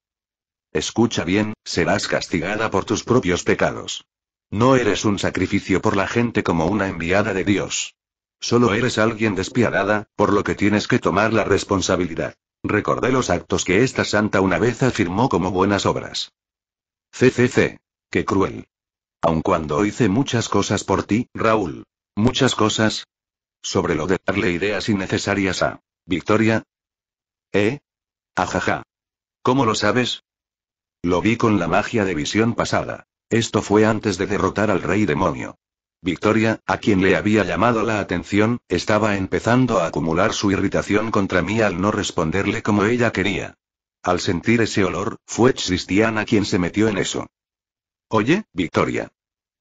S1: Escucha bien, serás castigada por tus propios pecados. No eres un sacrificio por la gente como una enviada de Dios. Solo eres alguien despiadada, por lo que tienes que tomar la responsabilidad. Recordé los actos que esta santa una vez afirmó como buenas obras. CCC. Qué cruel. Aun cuando hice muchas cosas por ti, Raúl. Muchas cosas. Sobre lo de darle ideas innecesarias a. Victoria. ¿Eh? Ajaja. ¿Cómo lo sabes? Lo vi con la magia de visión pasada. Esto fue antes de derrotar al rey demonio. Victoria, a quien le había llamado la atención, estaba empezando a acumular su irritación contra mí al no responderle como ella quería. Al sentir ese olor, fue Cristiana quien se metió en eso. Oye, Victoria.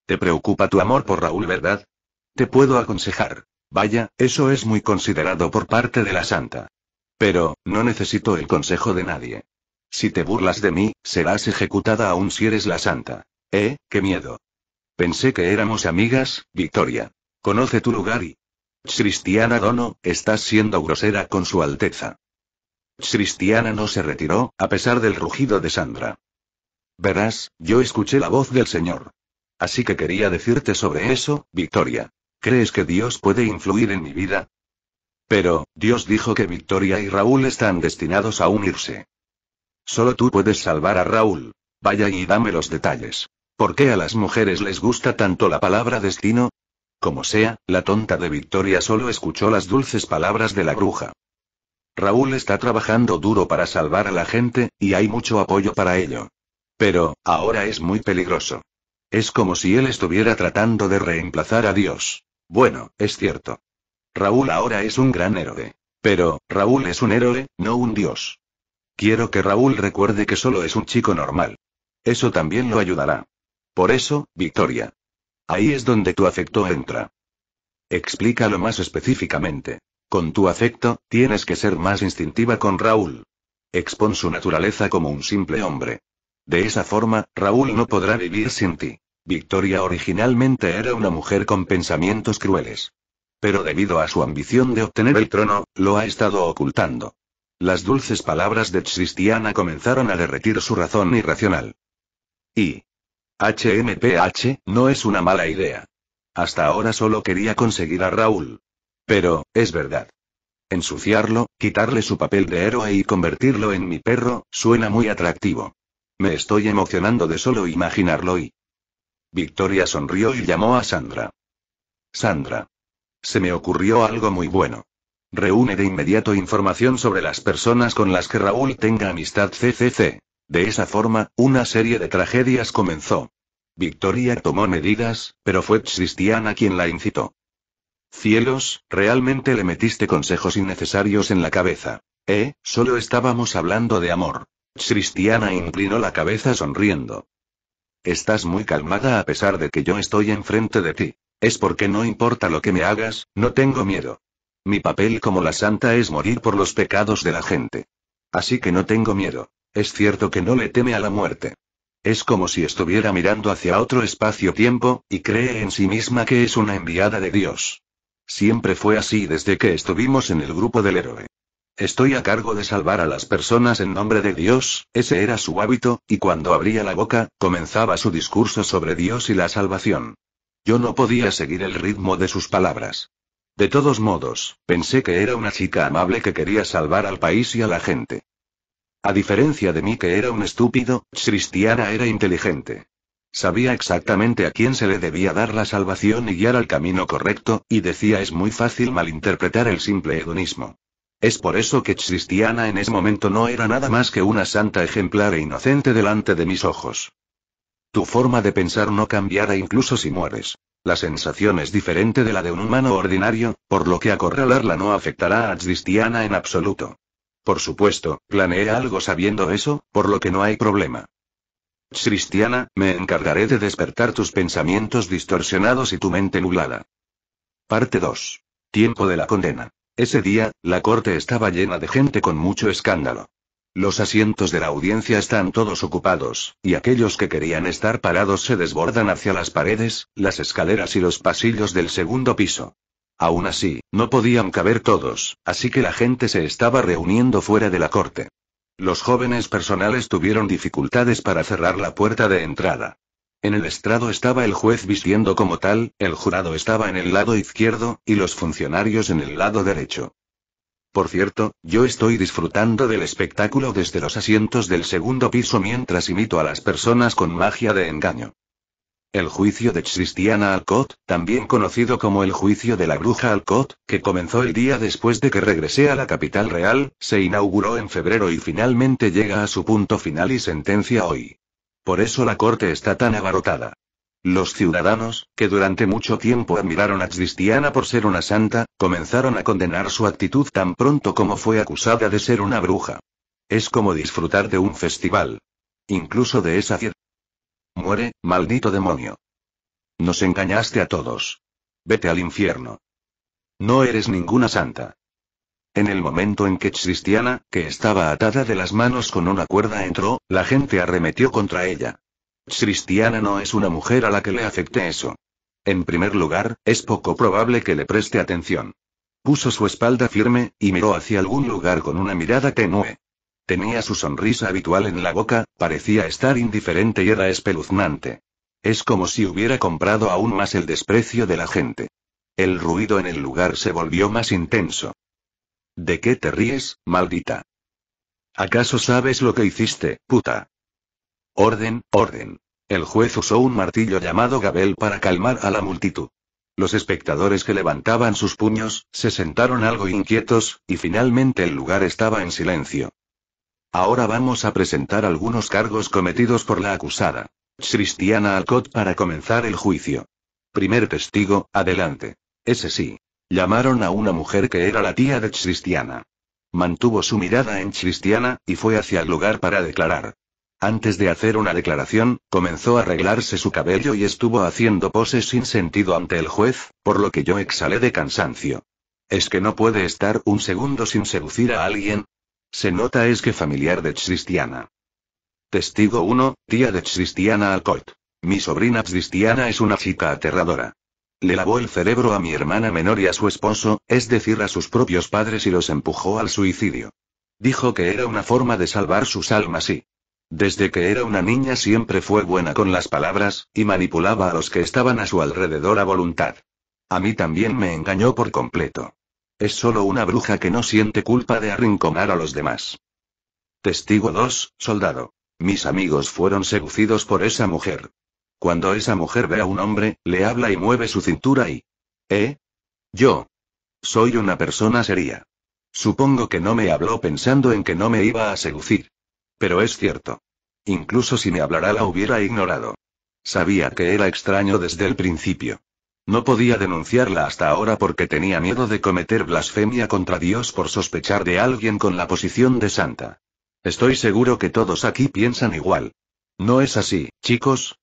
S1: ¿Te preocupa tu amor por Raúl, verdad? Te puedo aconsejar. Vaya, eso es muy considerado por parte de la santa. Pero, no necesito el consejo de nadie. Si te burlas de mí, serás ejecutada aún si eres la santa. Eh, qué miedo. Pensé que éramos amigas, Victoria. Conoce tu lugar y... Cristiana Dono, estás siendo grosera con su Alteza. Cristiana no se retiró, a pesar del rugido de Sandra. Verás, yo escuché la voz del Señor. Así que quería decirte sobre eso, Victoria. ¿Crees que Dios puede influir en mi vida? Pero, Dios dijo que Victoria y Raúl están destinados a unirse. Solo tú puedes salvar a Raúl. Vaya y dame los detalles. ¿Por qué a las mujeres les gusta tanto la palabra destino? Como sea, la tonta de Victoria solo escuchó las dulces palabras de la bruja. Raúl está trabajando duro para salvar a la gente, y hay mucho apoyo para ello. Pero, ahora es muy peligroso. Es como si él estuviera tratando de reemplazar a Dios. Bueno, es cierto. Raúl ahora es un gran héroe. Pero, Raúl es un héroe, no un dios. Quiero que Raúl recuerde que solo es un chico normal. Eso también lo ayudará. Por eso, Victoria. Ahí es donde tu afecto entra. Explícalo más específicamente. Con tu afecto, tienes que ser más instintiva con Raúl. Expon su naturaleza como un simple hombre. De esa forma, Raúl no podrá vivir sin ti. Victoria originalmente era una mujer con pensamientos crueles. Pero debido a su ambición de obtener el trono, lo ha estado ocultando. Las dulces palabras de Cristiana comenzaron a derretir su razón irracional. Y. HMPH, no es una mala idea. Hasta ahora solo quería conseguir a Raúl. Pero, es verdad. Ensuciarlo, quitarle su papel de héroe y convertirlo en mi perro, suena muy atractivo. Me estoy emocionando de solo imaginarlo y... Victoria sonrió y llamó a Sandra. Sandra. Se me ocurrió algo muy bueno. Reúne de inmediato información sobre las personas con las que Raúl tenga amistad CCC. De esa forma, una serie de tragedias comenzó. Victoria tomó medidas, pero fue Cristiana quien la incitó. Cielos, realmente le metiste consejos innecesarios en la cabeza. Eh, solo estábamos hablando de amor. Cristiana inclinó la cabeza sonriendo. Estás muy calmada a pesar de que yo estoy enfrente de ti. Es porque no importa lo que me hagas, no tengo miedo. Mi papel como la santa es morir por los pecados de la gente. Así que no tengo miedo. Es cierto que no le teme a la muerte. Es como si estuviera mirando hacia otro espacio-tiempo, y cree en sí misma que es una enviada de Dios. Siempre fue así desde que estuvimos en el grupo del héroe. Estoy a cargo de salvar a las personas en nombre de Dios, ese era su hábito, y cuando abría la boca, comenzaba su discurso sobre Dios y la salvación. Yo no podía seguir el ritmo de sus palabras. De todos modos, pensé que era una chica amable que quería salvar al país y a la gente. A diferencia de mí que era un estúpido, Cristiana era inteligente. Sabía exactamente a quién se le debía dar la salvación y guiar al camino correcto, y decía es muy fácil malinterpretar el simple hedonismo. Es por eso que Cristiana en ese momento no era nada más que una santa ejemplar e inocente delante de mis ojos. Tu forma de pensar no cambiará incluso si mueres. La sensación es diferente de la de un humano ordinario, por lo que acorralarla no afectará a Tristiana en absoluto. Por supuesto, planeé algo sabiendo eso, por lo que no hay problema. Cristiana, me encargaré de despertar tus pensamientos distorsionados y tu mente nublada. Parte 2. Tiempo de la condena. Ese día, la corte estaba llena de gente con mucho escándalo. Los asientos de la audiencia están todos ocupados, y aquellos que querían estar parados se desbordan hacia las paredes, las escaleras y los pasillos del segundo piso. Aún así, no podían caber todos, así que la gente se estaba reuniendo fuera de la corte. Los jóvenes personales tuvieron dificultades para cerrar la puerta de entrada. En el estrado estaba el juez vistiendo como tal, el jurado estaba en el lado izquierdo, y los funcionarios en el lado derecho. Por cierto, yo estoy disfrutando del espectáculo desde los asientos del segundo piso mientras imito a las personas con magia de engaño. El juicio de Cristiana Alcott, también conocido como el juicio de la bruja Alcott, que comenzó el día después de que regresé a la capital real, se inauguró en febrero y finalmente llega a su punto final y sentencia hoy. Por eso la corte está tan abarrotada. Los ciudadanos, que durante mucho tiempo admiraron a Cristiana por ser una santa, comenzaron a condenar su actitud tan pronto como fue acusada de ser una bruja. Es como disfrutar de un festival. Incluso de esa fiesta. Muere, maldito demonio. Nos engañaste a todos. Vete al infierno. No eres ninguna santa. En el momento en que Cristiana, que estaba atada de las manos con una cuerda, entró, la gente arremetió contra ella. Cristiana no es una mujer a la que le afecte eso. En primer lugar, es poco probable que le preste atención. Puso su espalda firme, y miró hacia algún lugar con una mirada tenue. Tenía su sonrisa habitual en la boca, parecía estar indiferente y era espeluznante. Es como si hubiera comprado aún más el desprecio de la gente. El ruido en el lugar se volvió más intenso. ¿De qué te ríes, maldita? ¿Acaso sabes lo que hiciste, puta? Orden, orden. El juez usó un martillo llamado Gabel para calmar a la multitud. Los espectadores que levantaban sus puños, se sentaron algo inquietos, y finalmente el lugar estaba en silencio. Ahora vamos a presentar algunos cargos cometidos por la acusada. Cristiana Alcott para comenzar el juicio. Primer testigo, adelante. Ese sí. Llamaron a una mujer que era la tía de Cristiana. Mantuvo su mirada en Cristiana, y fue hacia el lugar para declarar. Antes de hacer una declaración, comenzó a arreglarse su cabello y estuvo haciendo poses sin sentido ante el juez, por lo que yo exhalé de cansancio. ¿Es que no puede estar un segundo sin seducir a alguien? Se nota es que familiar de Cristiana. Testigo 1, tía de Cristiana Alcott. Mi sobrina Cristiana es una chica aterradora. Le lavó el cerebro a mi hermana menor y a su esposo, es decir, a sus propios padres y los empujó al suicidio. Dijo que era una forma de salvar sus almas y desde que era una niña siempre fue buena con las palabras, y manipulaba a los que estaban a su alrededor a voluntad. A mí también me engañó por completo. Es solo una bruja que no siente culpa de arrinconar a los demás. Testigo 2, soldado. Mis amigos fueron seducidos por esa mujer. Cuando esa mujer ve a un hombre, le habla y mueve su cintura y... ¿Eh? Yo. Soy una persona seria. Supongo que no me habló pensando en que no me iba a seducir. Pero es cierto. Incluso si me hablara la hubiera ignorado. Sabía que era extraño desde el principio. No podía denunciarla hasta ahora porque tenía miedo de cometer blasfemia contra Dios por sospechar de alguien con la posición de santa. Estoy seguro que todos aquí piensan igual. ¿No es así, chicos?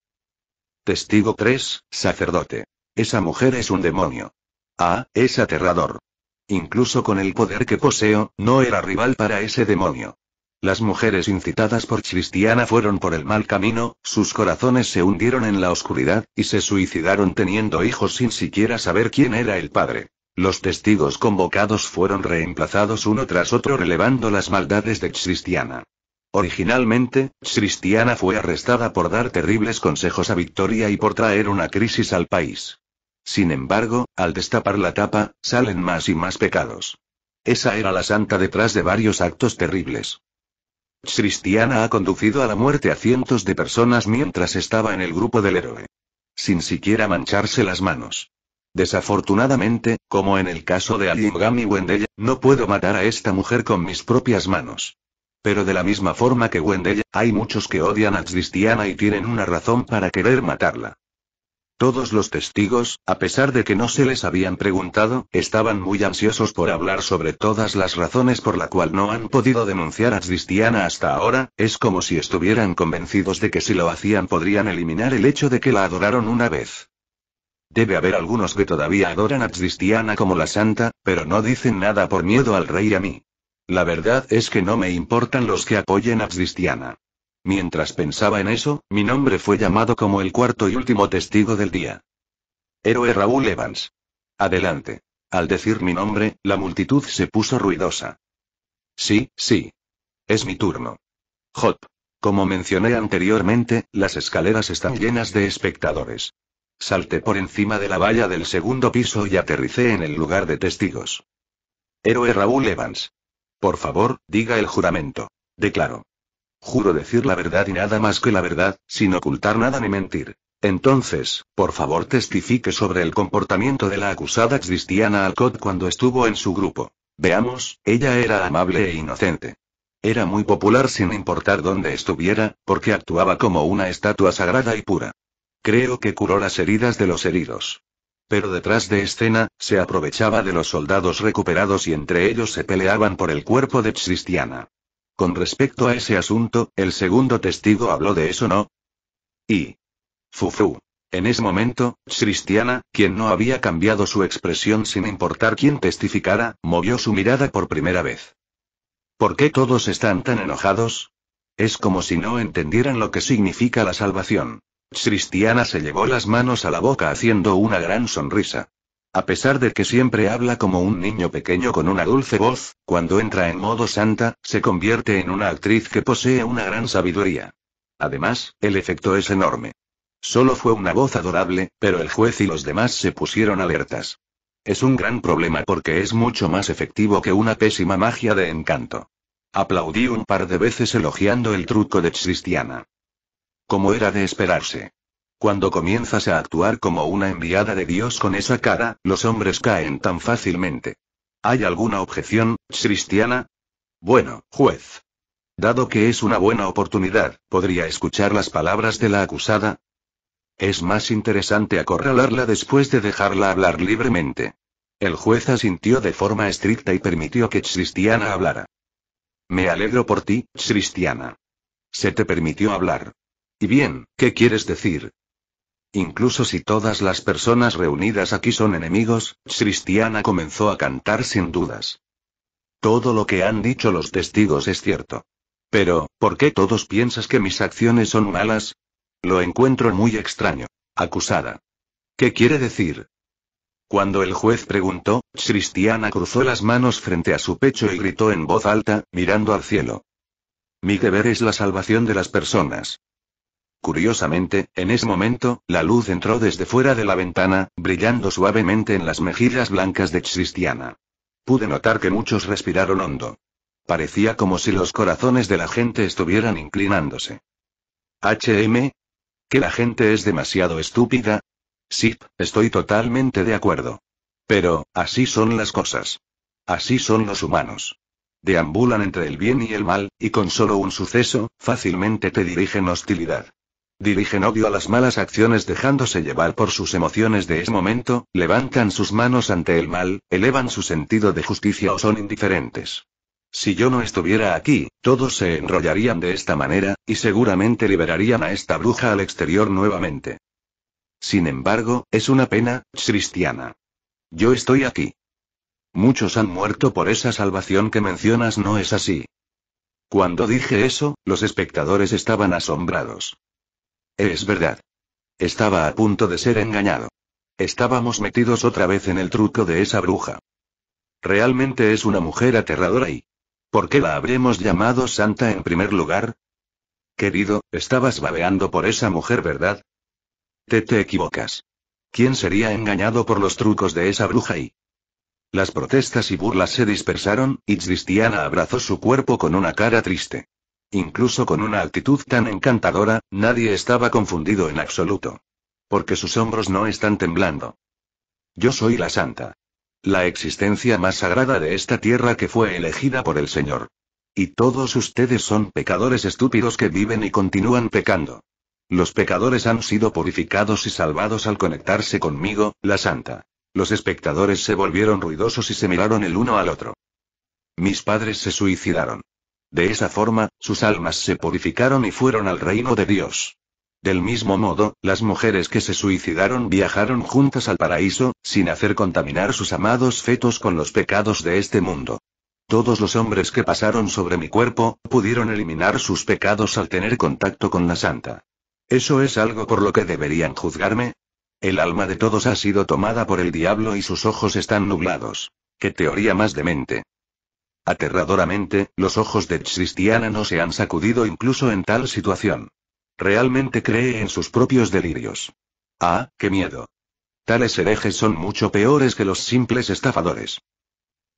S1: Testigo 3, sacerdote. Esa mujer es un demonio. Ah, es aterrador. Incluso con el poder que poseo, no era rival para ese demonio. Las mujeres incitadas por Cristiana fueron por el mal camino, sus corazones se hundieron en la oscuridad, y se suicidaron teniendo hijos sin siquiera saber quién era el padre. Los testigos convocados fueron reemplazados uno tras otro relevando las maldades de Cristiana. Originalmente, Cristiana fue arrestada por dar terribles consejos a Victoria y por traer una crisis al país. Sin embargo, al destapar la tapa, salen más y más pecados. Esa era la santa detrás de varios actos terribles. Cristiana ha conducido a la muerte a cientos de personas mientras estaba en el grupo del héroe. Sin siquiera mancharse las manos. Desafortunadamente, como en el caso de Gami Wendella, no puedo matar a esta mujer con mis propias manos. Pero de la misma forma que Wendell, hay muchos que odian a Cristiana y tienen una razón para querer matarla. Todos los testigos, a pesar de que no se les habían preguntado, estaban muy ansiosos por hablar sobre todas las razones por la cual no han podido denunciar a Cristiana hasta ahora, es como si estuvieran convencidos de que si lo hacían podrían eliminar el hecho de que la adoraron una vez. Debe haber algunos que todavía adoran a Cristiana como la santa, pero no dicen nada por miedo al rey y a mí. La verdad es que no me importan los que apoyen a Cristiana. Mientras pensaba en eso, mi nombre fue llamado como el cuarto y último testigo del día. Héroe Raúl Evans. Adelante. Al decir mi nombre, la multitud se puso ruidosa. Sí, sí. Es mi turno. Hop. Como mencioné anteriormente, las escaleras están llenas de espectadores. Salté por encima de la valla del segundo piso y aterricé en el lugar de testigos. Héroe Raúl Evans. Por favor, diga el juramento. Declaro. Juro decir la verdad y nada más que la verdad, sin ocultar nada ni mentir. Entonces, por favor testifique sobre el comportamiento de la acusada Cristiana Alcott cuando estuvo en su grupo. Veamos, ella era amable e inocente. Era muy popular sin importar dónde estuviera, porque actuaba como una estatua sagrada y pura. Creo que curó las heridas de los heridos. Pero detrás de escena, se aprovechaba de los soldados recuperados y entre ellos se peleaban por el cuerpo de Cristiana. Con respecto a ese asunto, el segundo testigo habló de eso, ¿no? Y. Fufu. En ese momento, Cristiana, quien no había cambiado su expresión sin importar quién testificara, movió su mirada por primera vez. ¿Por qué todos están tan enojados? Es como si no entendieran lo que significa la salvación. Cristiana se llevó las manos a la boca haciendo una gran sonrisa. A pesar de que siempre habla como un niño pequeño con una dulce voz, cuando entra en modo santa, se convierte en una actriz que posee una gran sabiduría. Además, el efecto es enorme. Solo fue una voz adorable, pero el juez y los demás se pusieron alertas. Es un gran problema porque es mucho más efectivo que una pésima magia de encanto. Aplaudí un par de veces elogiando el truco de Cristiana. Como era de esperarse. Cuando comienzas a actuar como una enviada de Dios con esa cara, los hombres caen tan fácilmente. ¿Hay alguna objeción, cristiana? Bueno, juez. Dado que es una buena oportunidad, ¿podría escuchar las palabras de la acusada? Es más interesante acorralarla después de dejarla hablar libremente. El juez asintió de forma estricta y permitió que Cristiana hablara. Me alegro por ti, Cristiana. Se te permitió hablar. Y bien, ¿qué quieres decir? Incluso si todas las personas reunidas aquí son enemigos, Cristiana comenzó a cantar sin dudas. Todo lo que han dicho los testigos es cierto. Pero, ¿por qué todos piensas que mis acciones son malas? Lo encuentro muy extraño. Acusada. ¿Qué quiere decir? Cuando el juez preguntó, Cristiana cruzó las manos frente a su pecho y gritó en voz alta, mirando al cielo. Mi deber es la salvación de las personas. Curiosamente, en ese momento, la luz entró desde fuera de la ventana, brillando suavemente en las mejillas blancas de Cristiana. Pude notar que muchos respiraron hondo. Parecía como si los corazones de la gente estuvieran inclinándose. HM. ¿Que la gente es demasiado estúpida? Sip, estoy totalmente de acuerdo. Pero, así son las cosas. Así son los humanos. Deambulan entre el bien y el mal, y con solo un suceso, fácilmente te dirigen hostilidad. Dirigen odio a las malas acciones dejándose llevar por sus emociones de ese momento, levantan sus manos ante el mal, elevan su sentido de justicia o son indiferentes. Si yo no estuviera aquí, todos se enrollarían de esta manera, y seguramente liberarían a esta bruja al exterior nuevamente. Sin embargo, es una pena, cristiana. Yo estoy aquí. Muchos han muerto por esa salvación que mencionas, no es así. Cuando dije eso, los espectadores estaban asombrados. Es verdad. Estaba a punto de ser engañado. Estábamos metidos otra vez en el truco de esa bruja. Realmente es una mujer aterradora y... ¿Por qué la habremos llamado Santa en primer lugar? Querido, estabas babeando por esa mujer, ¿verdad? Te te equivocas. ¿Quién sería engañado por los trucos de esa bruja y... Las protestas y burlas se dispersaron, y Cristiana abrazó su cuerpo con una cara triste. Incluso con una actitud tan encantadora, nadie estaba confundido en absoluto. Porque sus hombros no están temblando. Yo soy la santa. La existencia más sagrada de esta tierra que fue elegida por el Señor. Y todos ustedes son pecadores estúpidos que viven y continúan pecando. Los pecadores han sido purificados y salvados al conectarse conmigo, la santa. Los espectadores se volvieron ruidosos y se miraron el uno al otro. Mis padres se suicidaron. De esa forma, sus almas se purificaron y fueron al reino de Dios. Del mismo modo, las mujeres que se suicidaron viajaron juntas al paraíso, sin hacer contaminar sus amados fetos con los pecados de este mundo. Todos los hombres que pasaron sobre mi cuerpo, pudieron eliminar sus pecados al tener contacto con la santa. ¿Eso es algo por lo que deberían juzgarme? El alma de todos ha sido tomada por el diablo y sus ojos están nublados. ¿Qué teoría más demente? Aterradoramente, los ojos de Cristiana no se han sacudido incluso en tal situación. Realmente cree en sus propios delirios. Ah, qué miedo. Tales herejes son mucho peores que los simples estafadores.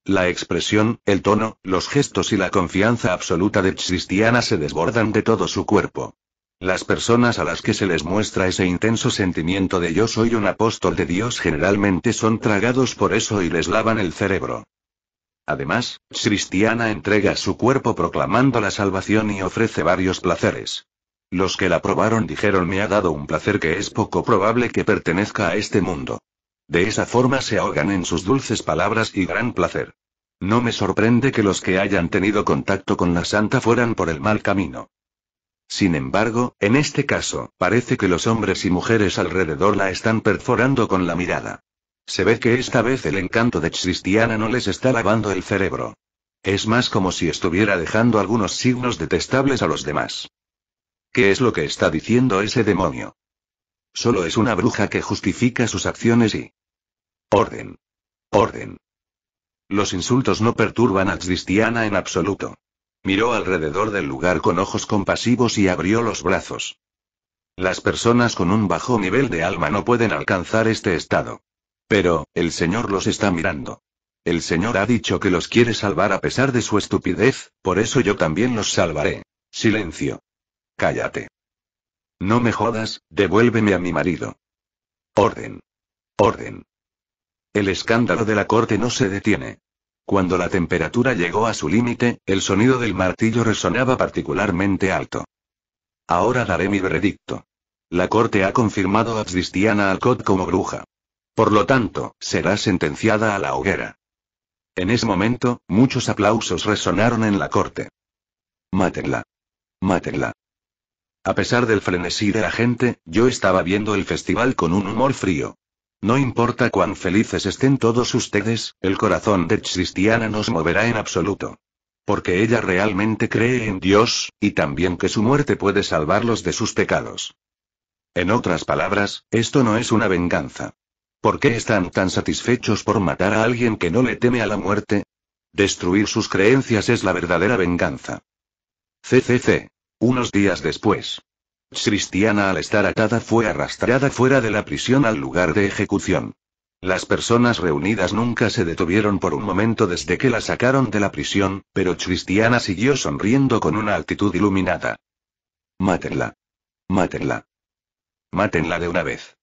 S1: La expresión, el tono, los gestos y la confianza absoluta de Cristiana se desbordan de todo su cuerpo. Las personas a las que se les muestra ese intenso sentimiento de yo soy un apóstol de Dios generalmente son tragados por eso y les lavan el cerebro. Además, Cristiana entrega su cuerpo proclamando la salvación y ofrece varios placeres. Los que la probaron dijeron me ha dado un placer que es poco probable que pertenezca a este mundo. De esa forma se ahogan en sus dulces palabras y gran placer. No me sorprende que los que hayan tenido contacto con la santa fueran por el mal camino. Sin embargo, en este caso, parece que los hombres y mujeres alrededor la están perforando con la mirada. Se ve que esta vez el encanto de Cristiana no les está lavando el cerebro. Es más como si estuviera dejando algunos signos detestables a los demás. ¿Qué es lo que está diciendo ese demonio? Solo es una bruja que justifica sus acciones y... Orden. Orden. Los insultos no perturban a Cristiana en absoluto. Miró alrededor del lugar con ojos compasivos y abrió los brazos. Las personas con un bajo nivel de alma no pueden alcanzar este estado. Pero, el Señor los está mirando. El Señor ha dicho que los quiere salvar a pesar de su estupidez, por eso yo también los salvaré. Silencio. Cállate. No me jodas, devuélveme a mi marido. Orden. Orden. El escándalo de la corte no se detiene. Cuando la temperatura llegó a su límite, el sonido del martillo resonaba particularmente alto. Ahora daré mi veredicto. La corte ha confirmado a Cristiana Alcott como bruja. Por lo tanto, será sentenciada a la hoguera. En ese momento, muchos aplausos resonaron en la corte. Mátenla. Mátenla. A pesar del frenesí de la gente, yo estaba viendo el festival con un humor frío. No importa cuán felices estén todos ustedes, el corazón de Cristiana nos moverá en absoluto. Porque ella realmente cree en Dios, y también que su muerte puede salvarlos de sus pecados. En otras palabras, esto no es una venganza. ¿Por qué están tan satisfechos por matar a alguien que no le teme a la muerte? Destruir sus creencias es la verdadera venganza. CCC. Unos días después. Cristiana al estar atada fue arrastrada fuera de la prisión al lugar de ejecución. Las personas reunidas nunca se detuvieron por un momento desde que la sacaron de la prisión, pero Cristiana siguió sonriendo con una actitud iluminada. Mátenla. Mátenla. Mátenla de una vez.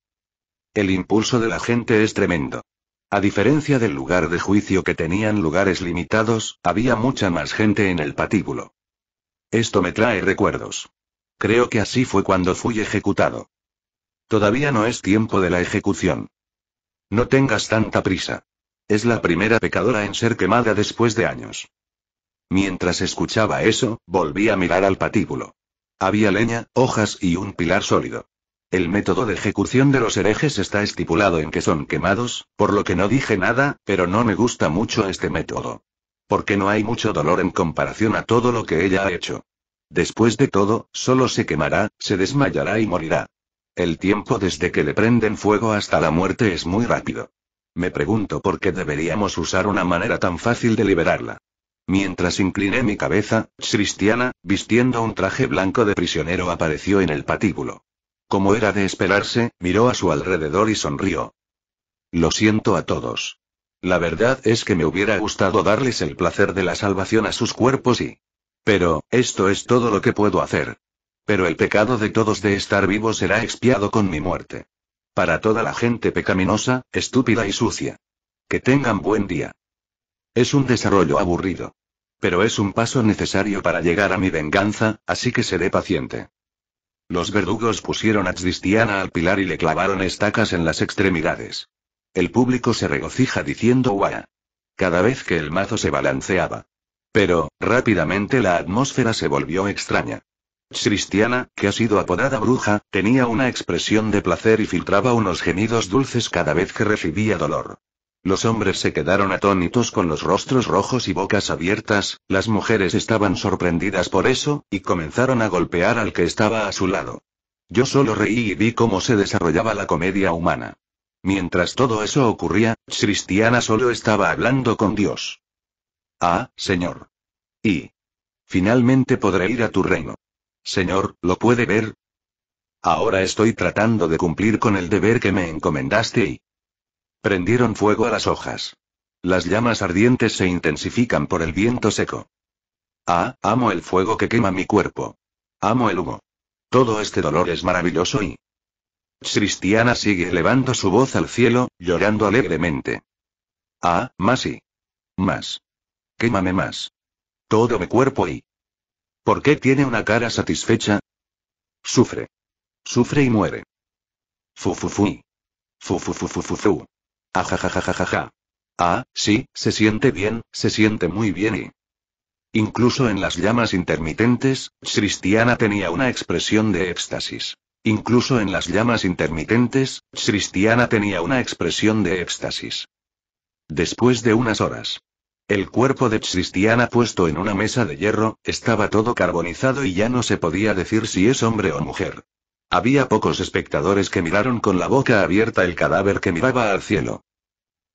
S1: El impulso de la gente es tremendo. A diferencia del lugar de juicio que tenían lugares limitados, había mucha más gente en el patíbulo. Esto me trae recuerdos. Creo que así fue cuando fui ejecutado. Todavía no es tiempo de la ejecución. No tengas tanta prisa. Es la primera pecadora en ser quemada después de años. Mientras escuchaba eso, volví a mirar al patíbulo. Había leña, hojas y un pilar sólido. El método de ejecución de los herejes está estipulado en que son quemados, por lo que no dije nada, pero no me gusta mucho este método. Porque no hay mucho dolor en comparación a todo lo que ella ha hecho. Después de todo, solo se quemará, se desmayará y morirá. El tiempo desde que le prenden fuego hasta la muerte es muy rápido. Me pregunto por qué deberíamos usar una manera tan fácil de liberarla. Mientras incliné mi cabeza, Cristiana, vistiendo un traje blanco de prisionero, apareció en el patíbulo. Como era de esperarse, miró a su alrededor y sonrió. Lo siento a todos. La verdad es que me hubiera gustado darles el placer de la salvación a sus cuerpos y... Pero, esto es todo lo que puedo hacer. Pero el pecado de todos de estar vivos será expiado con mi muerte. Para toda la gente pecaminosa, estúpida y sucia. Que tengan buen día. Es un desarrollo aburrido. Pero es un paso necesario para llegar a mi venganza, así que seré paciente. Los verdugos pusieron a Cristiana al pilar y le clavaron estacas en las extremidades. El público se regocija diciendo guaya. Cada vez que el mazo se balanceaba. Pero, rápidamente la atmósfera se volvió extraña. Cristiana, que ha sido apodada bruja, tenía una expresión de placer y filtraba unos gemidos dulces cada vez que recibía dolor. Los hombres se quedaron atónitos con los rostros rojos y bocas abiertas, las mujeres estaban sorprendidas por eso, y comenzaron a golpear al que estaba a su lado. Yo solo reí y vi cómo se desarrollaba la comedia humana. Mientras todo eso ocurría, Cristiana solo estaba hablando con Dios. Ah, Señor. Y. Finalmente podré ir a tu reino. Señor, ¿lo puede ver? Ahora estoy tratando de cumplir con el deber que me encomendaste y... Prendieron fuego a las hojas. Las llamas ardientes se intensifican por el viento seco. Ah, amo el fuego que quema mi cuerpo. Amo el humo. Todo este dolor es maravilloso y... Cristiana sigue elevando su voz al cielo, llorando alegremente. Ah, más y... Más. Quémame más. Todo mi cuerpo y... ¿Por qué tiene una cara satisfecha? Sufre. Sufre y muere. Fufufui. Fufufufufufu. Ajajajajaja. Ah, sí, se siente bien, se siente muy bien y... Incluso en las llamas intermitentes, Cristiana tenía una expresión de éxtasis. Incluso en las llamas intermitentes, Cristiana tenía una expresión de éxtasis. Después de unas horas. El cuerpo de Cristiana puesto en una mesa de hierro, estaba todo carbonizado y ya no se podía decir si es hombre o mujer. Había pocos espectadores que miraron con la boca abierta el cadáver que miraba al cielo.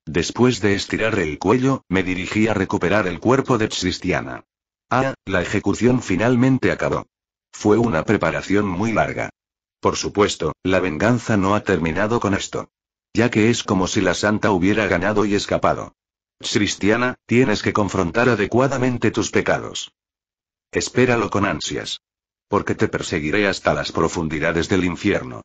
S1: Después de estirar el cuello, me dirigí a recuperar el cuerpo de Cristiana. Ah, la ejecución finalmente acabó. Fue una preparación muy larga. Por supuesto, la venganza no ha terminado con esto. Ya que es como si la santa hubiera ganado y escapado. Cristiana, tienes que confrontar adecuadamente tus pecados. Espéralo con ansias. Porque te perseguiré hasta las profundidades del infierno.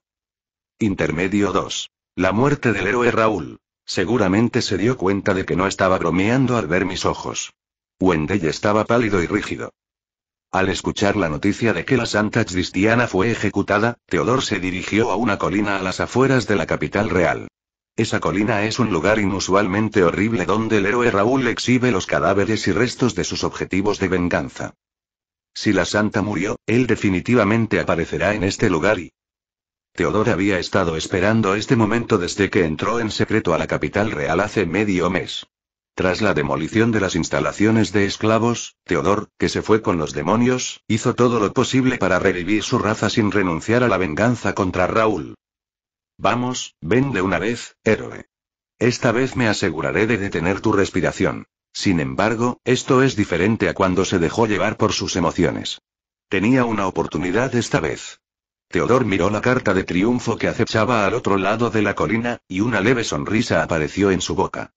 S1: Intermedio 2. La muerte del héroe Raúl. Seguramente se dio cuenta de que no estaba bromeando al ver mis ojos. Wendell estaba pálido y rígido. Al escuchar la noticia de que la santa cristiana fue ejecutada, Teodor se dirigió a una colina a las afueras de la capital real. Esa colina es un lugar inusualmente horrible donde el héroe Raúl exhibe los cadáveres y restos de sus objetivos de venganza. Si la santa murió, él definitivamente aparecerá en este lugar y, Teodor había estado esperando este momento desde que entró en secreto a la capital real hace medio mes. Tras la demolición de las instalaciones de esclavos, Teodor, que se fue con los demonios, hizo todo lo posible para revivir su raza sin renunciar a la venganza contra Raúl. Vamos, ven de una vez, héroe. Esta vez me aseguraré de detener tu respiración. Sin embargo, esto es diferente a cuando se dejó llevar por sus emociones. Tenía una oportunidad esta vez. Teodor miró la carta de triunfo que acechaba al otro lado de la colina, y una leve sonrisa apareció en su boca.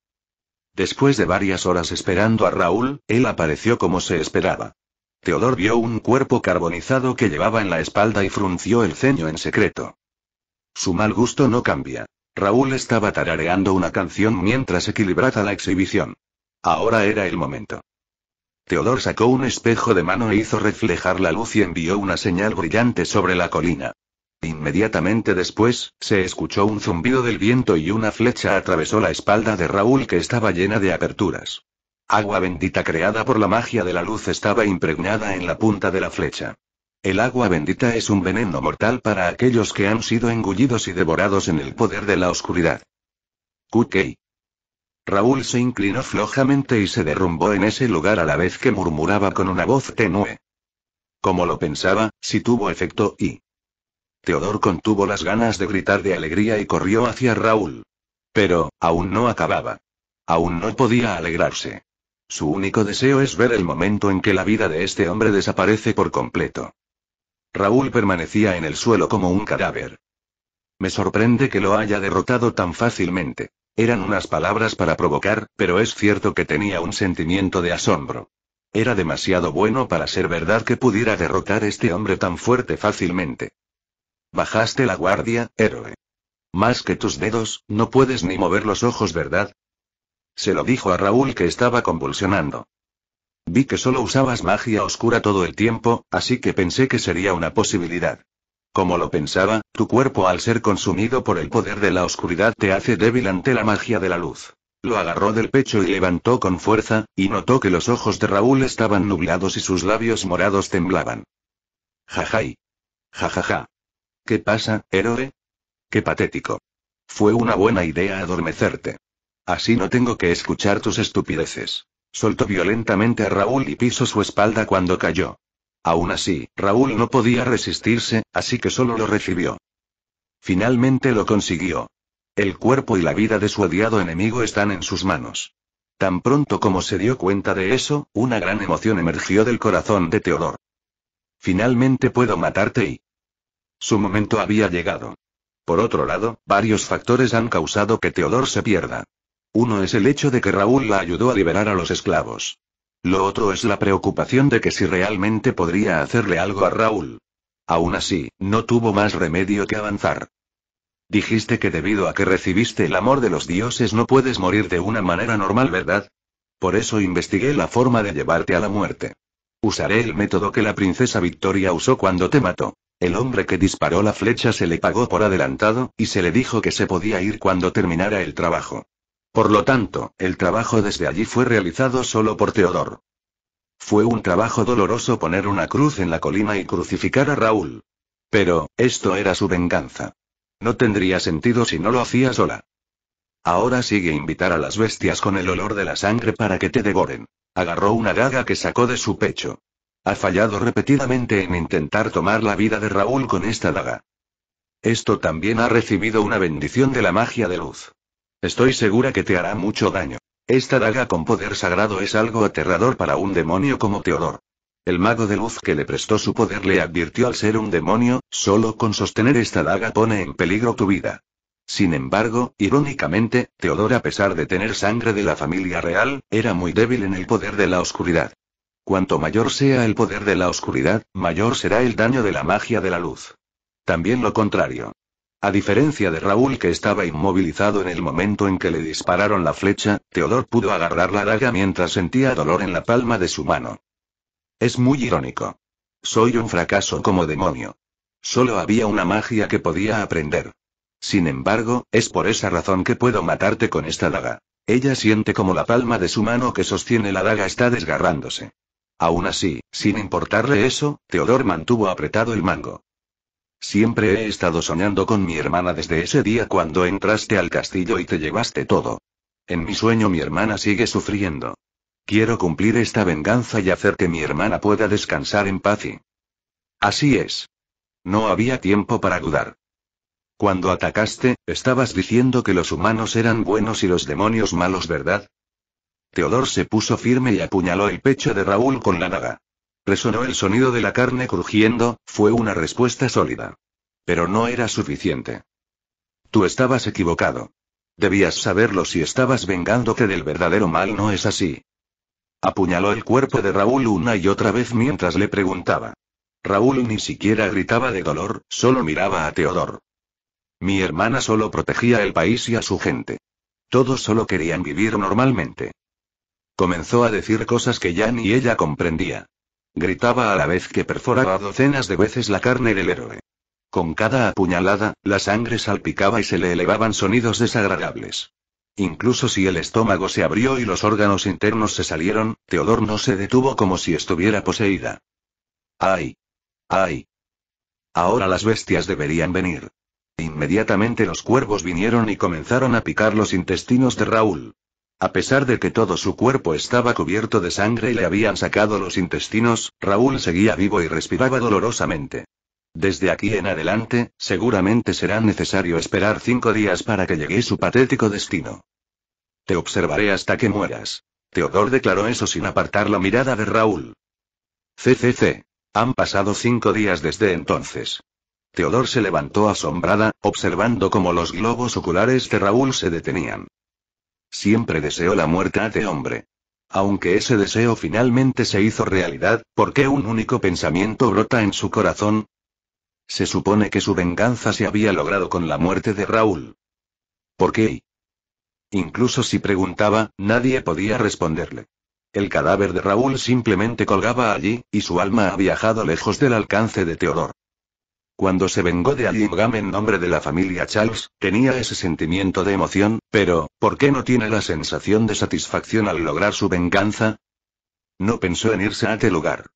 S1: Después de varias horas esperando a Raúl, él apareció como se esperaba. Teodor vio un cuerpo carbonizado que llevaba en la espalda y frunció el ceño en secreto. Su mal gusto no cambia. Raúl estaba tarareando una canción mientras equilibraba la exhibición. Ahora era el momento. Teodor sacó un espejo de mano e hizo reflejar la luz y envió una señal brillante sobre la colina. Inmediatamente después, se escuchó un zumbido del viento y una flecha atravesó la espalda de Raúl que estaba llena de aperturas. Agua bendita creada por la magia de la luz estaba impregnada en la punta de la flecha. El agua bendita es un veneno mortal para aquellos que han sido engullidos y devorados en el poder de la oscuridad. Kukei. Raúl se inclinó flojamente y se derrumbó en ese lugar a la vez que murmuraba con una voz tenue. Como lo pensaba, si tuvo efecto y... Teodor contuvo las ganas de gritar de alegría y corrió hacia Raúl. Pero, aún no acababa. Aún no podía alegrarse. Su único deseo es ver el momento en que la vida de este hombre desaparece por completo. Raúl permanecía en el suelo como un cadáver. Me sorprende que lo haya derrotado tan fácilmente. Eran unas palabras para provocar, pero es cierto que tenía un sentimiento de asombro. Era demasiado bueno para ser verdad que pudiera derrotar este hombre tan fuerte fácilmente. Bajaste la guardia, héroe. Más que tus dedos, no puedes ni mover los ojos, ¿verdad? Se lo dijo a Raúl que estaba convulsionando. Vi que solo usabas magia oscura todo el tiempo, así que pensé que sería una posibilidad. Como lo pensaba, tu cuerpo al ser consumido por el poder de la oscuridad te hace débil ante la magia de la luz. Lo agarró del pecho y levantó con fuerza, y notó que los ojos de Raúl estaban nublados y sus labios morados temblaban. Jajay. Jajaja. ¿Qué pasa, héroe? Qué patético. Fue una buena idea adormecerte. Así no tengo que escuchar tus estupideces. Soltó violentamente a Raúl y pisó su espalda cuando cayó. Aún así, Raúl no podía resistirse, así que solo lo recibió. Finalmente lo consiguió. El cuerpo y la vida de su odiado enemigo están en sus manos. Tan pronto como se dio cuenta de eso, una gran emoción emergió del corazón de Teodor. Finalmente puedo matarte y... Su momento había llegado. Por otro lado, varios factores han causado que Teodor se pierda. Uno es el hecho de que Raúl la ayudó a liberar a los esclavos. Lo otro es la preocupación de que si realmente podría hacerle algo a Raúl. Aún así, no tuvo más remedio que avanzar. Dijiste que debido a que recibiste el amor de los dioses no puedes morir de una manera normal, ¿verdad? Por eso investigué la forma de llevarte a la muerte. Usaré el método que la princesa Victoria usó cuando te mató. El hombre que disparó la flecha se le pagó por adelantado, y se le dijo que se podía ir cuando terminara el trabajo. Por lo tanto, el trabajo desde allí fue realizado solo por Teodor. Fue un trabajo doloroso poner una cruz en la colina y crucificar a Raúl. Pero, esto era su venganza. No tendría sentido si no lo hacía sola. Ahora sigue invitar a las bestias con el olor de la sangre para que te devoren. Agarró una daga que sacó de su pecho. Ha fallado repetidamente en intentar tomar la vida de Raúl con esta daga. Esto también ha recibido una bendición de la magia de luz. Estoy segura que te hará mucho daño. Esta daga con poder sagrado es algo aterrador para un demonio como Teodor. El mago de luz que le prestó su poder le advirtió al ser un demonio, solo con sostener esta daga pone en peligro tu vida. Sin embargo, irónicamente, Teodor a pesar de tener sangre de la familia real, era muy débil en el poder de la oscuridad. Cuanto mayor sea el poder de la oscuridad, mayor será el daño de la magia de la luz. También lo contrario. A diferencia de Raúl que estaba inmovilizado en el momento en que le dispararon la flecha, Teodor pudo agarrar la daga mientras sentía dolor en la palma de su mano. Es muy irónico. Soy un fracaso como demonio. Solo había una magia que podía aprender. Sin embargo, es por esa razón que puedo matarte con esta daga. Ella siente como la palma de su mano que sostiene la daga está desgarrándose. Aún así, sin importarle eso, Teodor mantuvo apretado el mango. Siempre he estado soñando con mi hermana desde ese día cuando entraste al castillo y te llevaste todo. En mi sueño mi hermana sigue sufriendo. Quiero cumplir esta venganza y hacer que mi hermana pueda descansar en paz y... Así es. No había tiempo para dudar. Cuando atacaste, estabas diciendo que los humanos eran buenos y los demonios malos, ¿verdad? Teodor se puso firme y apuñaló el pecho de Raúl con la naga. Resonó el sonido de la carne crujiendo, fue una respuesta sólida. Pero no era suficiente. Tú estabas equivocado. Debías saberlo si estabas vengándote del verdadero mal, no es así. Apuñaló el cuerpo de Raúl una y otra vez mientras le preguntaba. Raúl ni siquiera gritaba de dolor, solo miraba a Teodor. Mi hermana solo protegía el país y a su gente. Todos solo querían vivir normalmente. Comenzó a decir cosas que ya ni ella comprendía. Gritaba a la vez que perforaba docenas de veces la carne del héroe. Con cada apuñalada, la sangre salpicaba y se le elevaban sonidos desagradables. Incluso si el estómago se abrió y los órganos internos se salieron, Teodor no se detuvo como si estuviera poseída. ¡Ay! ¡Ay! Ahora las bestias deberían venir. Inmediatamente los cuervos vinieron y comenzaron a picar los intestinos de Raúl. A pesar de que todo su cuerpo estaba cubierto de sangre y le habían sacado los intestinos, Raúl seguía vivo y respiraba dolorosamente. Desde aquí en adelante, seguramente será necesario esperar cinco días para que llegue su patético destino. Te observaré hasta que mueras. Teodor declaró eso sin apartar la mirada de Raúl. CCC. Han pasado cinco días desde entonces. Teodor se levantó asombrada, observando cómo los globos oculares de Raúl se detenían. Siempre deseó la muerte de este hombre. Aunque ese deseo finalmente se hizo realidad, ¿por qué un único pensamiento brota en su corazón? Se supone que su venganza se había logrado con la muerte de Raúl. ¿Por qué? Incluso si preguntaba, nadie podía responderle. El cadáver de Raúl simplemente colgaba allí, y su alma ha viajado lejos del alcance de Teodor. Cuando se vengó de Allingham en nombre de la familia Charles, tenía ese sentimiento de emoción, pero, ¿por qué no tiene la sensación de satisfacción al lograr su venganza? No pensó en irse a aquel lugar.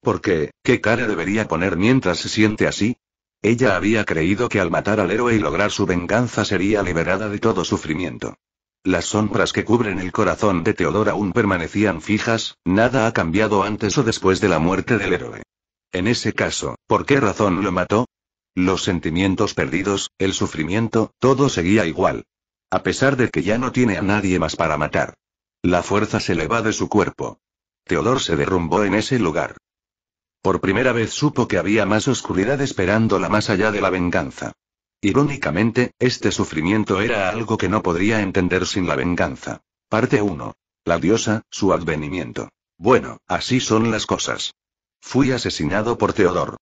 S1: Porque, ¿qué cara debería poner mientras se siente así? Ella había creído que al matar al héroe y lograr su venganza sería liberada de todo sufrimiento. Las sombras que cubren el corazón de Teodora aún permanecían fijas, nada ha cambiado antes o después de la muerte del héroe. En ese caso, ¿por qué razón lo mató? Los sentimientos perdidos, el sufrimiento, todo seguía igual. A pesar de que ya no tiene a nadie más para matar. La fuerza se le va de su cuerpo. Teodor se derrumbó en ese lugar. Por primera vez supo que había más oscuridad esperándola más allá de la venganza. Irónicamente, este sufrimiento era algo que no podría entender sin la venganza. Parte 1. La diosa, su advenimiento. Bueno, así son las cosas. Fui asesinado por Teodor.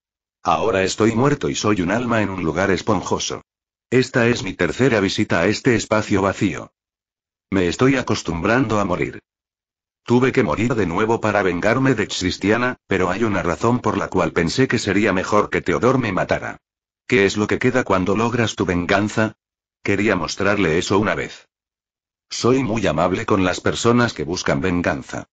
S1: Ahora estoy muerto y soy un alma en un lugar esponjoso. Esta es mi tercera visita a este espacio vacío. Me estoy acostumbrando a morir. Tuve que morir de nuevo para vengarme de Cristiana, pero hay una razón por la cual pensé que sería mejor que Teodor me matara. ¿Qué es lo que queda cuando logras tu venganza? Quería mostrarle eso una vez. Soy muy amable con las personas que buscan venganza.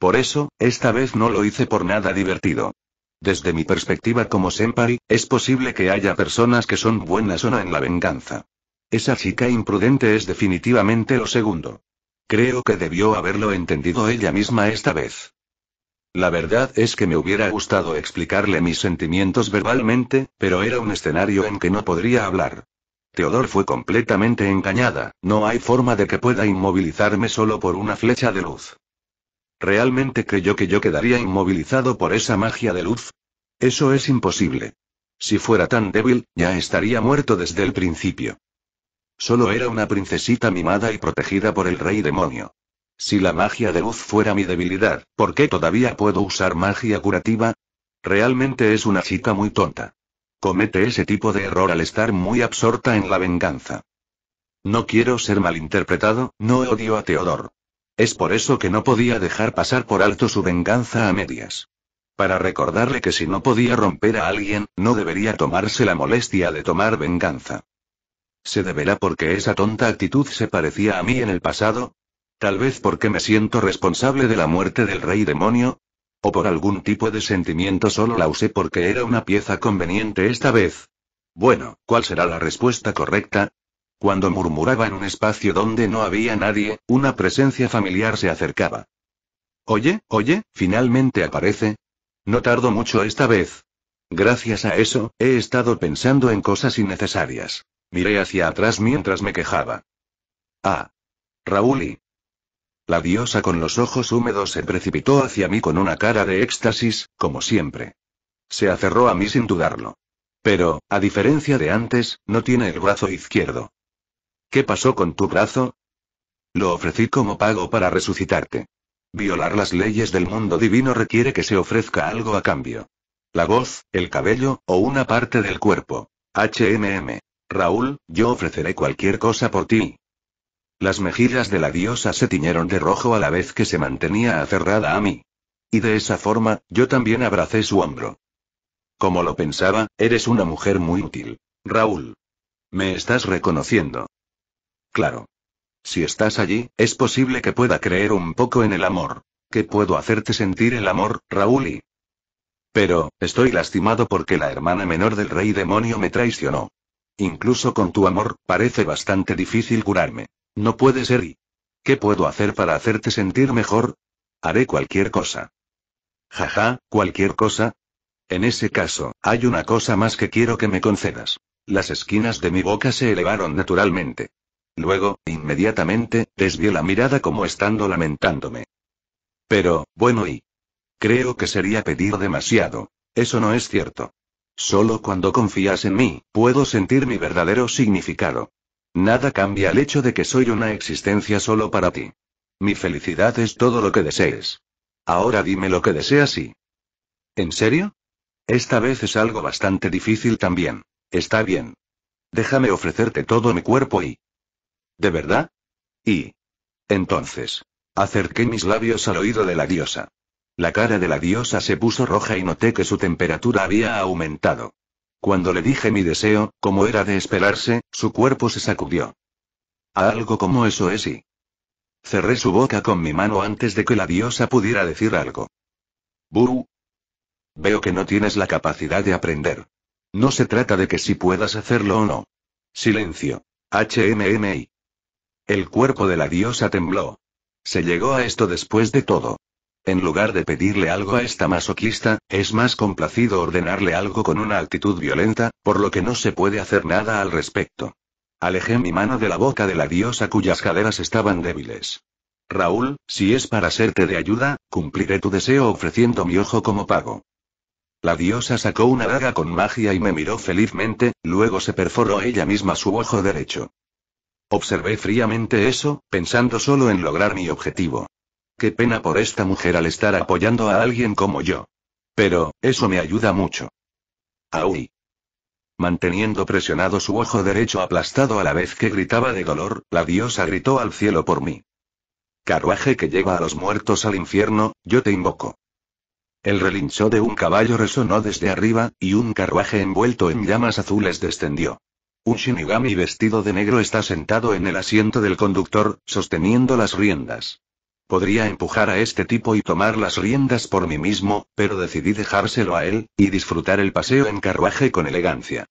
S1: Por eso, esta vez no lo hice por nada divertido. Desde mi perspectiva como senpai, es posible que haya personas que son buenas o no en la venganza. Esa chica imprudente es definitivamente lo segundo. Creo que debió haberlo entendido ella misma esta vez. La verdad es que me hubiera gustado explicarle mis sentimientos verbalmente, pero era un escenario en que no podría hablar. Teodor fue completamente engañada, no hay forma de que pueda inmovilizarme solo por una flecha de luz. ¿Realmente creyó que yo quedaría inmovilizado por esa magia de luz? Eso es imposible. Si fuera tan débil, ya estaría muerto desde el principio. Solo era una princesita mimada y protegida por el rey demonio. Si la magia de luz fuera mi debilidad, ¿por qué todavía puedo usar magia curativa? Realmente es una chica muy tonta. Comete ese tipo de error al estar muy absorta en la venganza. No quiero ser malinterpretado, no odio a Teodor. Es por eso que no podía dejar pasar por alto su venganza a medias. Para recordarle que si no podía romper a alguien, no debería tomarse la molestia de tomar venganza. ¿Se deberá porque esa tonta actitud se parecía a mí en el pasado? Tal vez porque me siento responsable de la muerte del rey demonio, o por algún tipo de sentimiento solo la usé porque era una pieza conveniente esta vez. Bueno, ¿cuál será la respuesta correcta? Cuando murmuraba en un espacio donde no había nadie, una presencia familiar se acercaba. Oye, oye, finalmente aparece. No tardo mucho esta vez. Gracias a eso, he estado pensando en cosas innecesarias. Miré hacia atrás mientras me quejaba. Ah. Raúl y... La diosa con los ojos húmedos se precipitó hacia mí con una cara de éxtasis, como siempre. Se aferró a mí sin dudarlo. Pero, a diferencia de antes, no tiene el brazo izquierdo. ¿Qué pasó con tu brazo? Lo ofrecí como pago para resucitarte. Violar las leyes del mundo divino requiere que se ofrezca algo a cambio. La voz, el cabello, o una parte del cuerpo. HMM. Raúl, yo ofreceré cualquier cosa por ti. Las mejillas de la diosa se tiñeron de rojo a la vez que se mantenía aferrada a mí. Y de esa forma, yo también abracé su hombro. Como lo pensaba, eres una mujer muy útil. Raúl. Me estás reconociendo claro. Si estás allí, es posible que pueda creer un poco en el amor. ¿Qué puedo hacerte sentir el amor, Raúl? Pero, estoy lastimado porque la hermana menor del rey demonio me traicionó. Incluso con tu amor, parece bastante difícil curarme. No puede ser y... ¿Qué puedo hacer para hacerte sentir mejor? Haré cualquier cosa. Jaja, cualquier cosa. En ese caso, hay una cosa más que quiero que me concedas. Las esquinas de mi boca se elevaron naturalmente. Luego, inmediatamente, desvié la mirada como estando lamentándome. Pero, bueno y... Creo que sería pedir demasiado. Eso no es cierto. Solo cuando confías en mí, puedo sentir mi verdadero significado. Nada cambia el hecho de que soy una existencia solo para ti. Mi felicidad es todo lo que desees. Ahora dime lo que deseas y... ¿En serio? Esta vez es algo bastante difícil también. Está bien. Déjame ofrecerte todo mi cuerpo y... ¿De verdad? Y. Entonces. Acerqué mis labios al oído de la diosa. La cara de la diosa se puso roja y noté que su temperatura había aumentado. Cuando le dije mi deseo, como era de esperarse, su cuerpo se sacudió. A algo como eso es y. Cerré su boca con mi mano antes de que la diosa pudiera decir algo. Buru. Veo que no tienes la capacidad de aprender. No se trata de que si puedas hacerlo o no. Silencio. HMMI. El cuerpo de la diosa tembló. Se llegó a esto después de todo. En lugar de pedirle algo a esta masoquista, es más complacido ordenarle algo con una actitud violenta, por lo que no se puede hacer nada al respecto. Alejé mi mano de la boca de la diosa cuyas caderas estaban débiles. Raúl, si es para serte de ayuda, cumpliré tu deseo ofreciendo mi ojo como pago. La diosa sacó una daga con magia y me miró felizmente, luego se perforó ella misma su ojo derecho. Observé fríamente eso, pensando solo en lograr mi objetivo. Qué pena por esta mujer al estar apoyando a alguien como yo. Pero, eso me ayuda mucho. Aui. Manteniendo presionado su ojo derecho aplastado a la vez que gritaba de dolor, la diosa gritó al cielo por mí. Carruaje que lleva a los muertos al infierno, yo te invoco. El relincho de un caballo resonó desde arriba, y un carruaje envuelto en llamas azules descendió. Un Shinigami vestido de negro está sentado en el asiento del conductor, sosteniendo las riendas. Podría empujar a este tipo y tomar las riendas por mí mismo, pero decidí dejárselo a él, y disfrutar el paseo en carruaje con elegancia.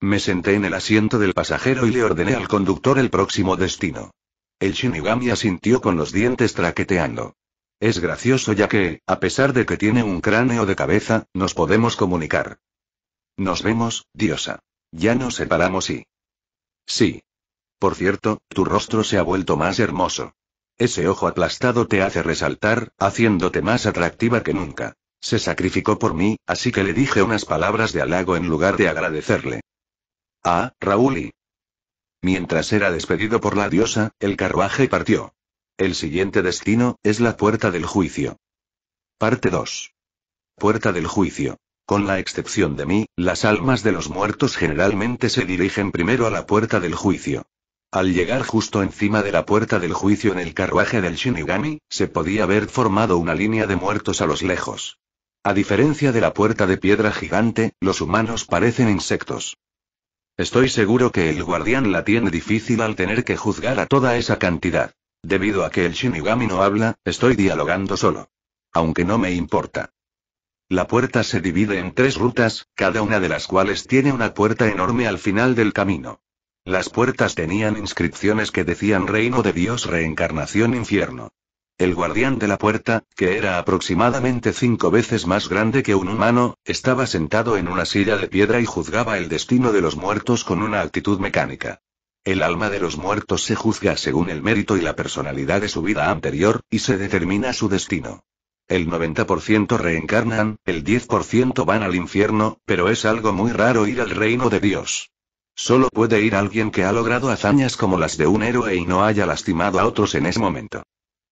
S1: Me senté en el asiento del pasajero y le ordené al conductor el próximo destino. El Shinigami asintió con los dientes traqueteando. Es gracioso ya que, a pesar de que tiene un cráneo de cabeza, nos podemos comunicar. Nos vemos, diosa. Ya nos separamos y... Sí. Por cierto, tu rostro se ha vuelto más hermoso. Ese ojo aplastado te hace resaltar, haciéndote más atractiva que nunca. Se sacrificó por mí, así que le dije unas palabras de halago en lugar de agradecerle. Ah, Raúl y... Mientras era despedido por la diosa, el carruaje partió. El siguiente destino es la puerta del juicio. Parte 2. Puerta del juicio. Con la excepción de mí, las almas de los muertos generalmente se dirigen primero a la puerta del juicio. Al llegar justo encima de la puerta del juicio en el carruaje del Shinigami, se podía haber formado una línea de muertos a los lejos. A diferencia de la puerta de piedra gigante, los humanos parecen insectos. Estoy seguro que el guardián la tiene difícil al tener que juzgar a toda esa cantidad. Debido a que el Shinigami no habla, estoy dialogando solo. Aunque no me importa. La puerta se divide en tres rutas, cada una de las cuales tiene una puerta enorme al final del camino. Las puertas tenían inscripciones que decían Reino de Dios, Reencarnación, Infierno. El guardián de la puerta, que era aproximadamente cinco veces más grande que un humano, estaba sentado en una silla de piedra y juzgaba el destino de los muertos con una actitud mecánica. El alma de los muertos se juzga según el mérito y la personalidad de su vida anterior, y se determina su destino. El 90% reencarnan, el 10% van al infierno, pero es algo muy raro ir al reino de Dios. Solo puede ir alguien que ha logrado hazañas como las de un héroe y no haya lastimado a otros en ese momento.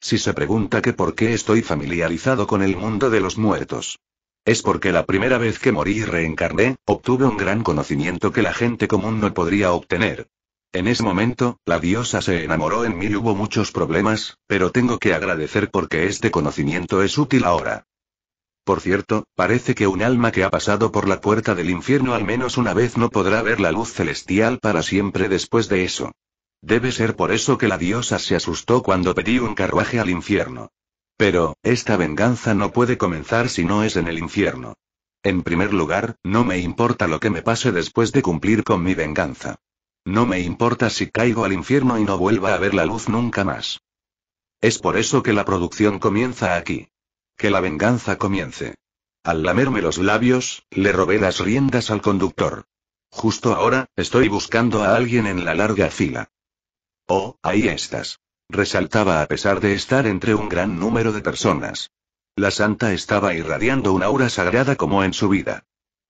S1: Si se pregunta que por qué estoy familiarizado con el mundo de los muertos, es porque la primera vez que morí y reencarné, obtuve un gran conocimiento que la gente común no podría obtener. En ese momento, la diosa se enamoró en mí y hubo muchos problemas, pero tengo que agradecer porque este conocimiento es útil ahora. Por cierto, parece que un alma que ha pasado por la puerta del infierno al menos una vez no podrá ver la luz celestial para siempre después de eso. Debe ser por eso que la diosa se asustó cuando pedí un carruaje al infierno. Pero, esta venganza no puede comenzar si no es en el infierno. En primer lugar, no me importa lo que me pase después de cumplir con mi venganza. No me importa si caigo al infierno y no vuelva a ver la luz nunca más. Es por eso que la producción comienza aquí. Que la venganza comience. Al lamerme los labios, le robé las riendas al conductor. Justo ahora, estoy buscando a alguien en la larga fila. Oh, ahí estás. Resaltaba a pesar de estar entre un gran número de personas. La santa estaba irradiando una aura sagrada como en su vida.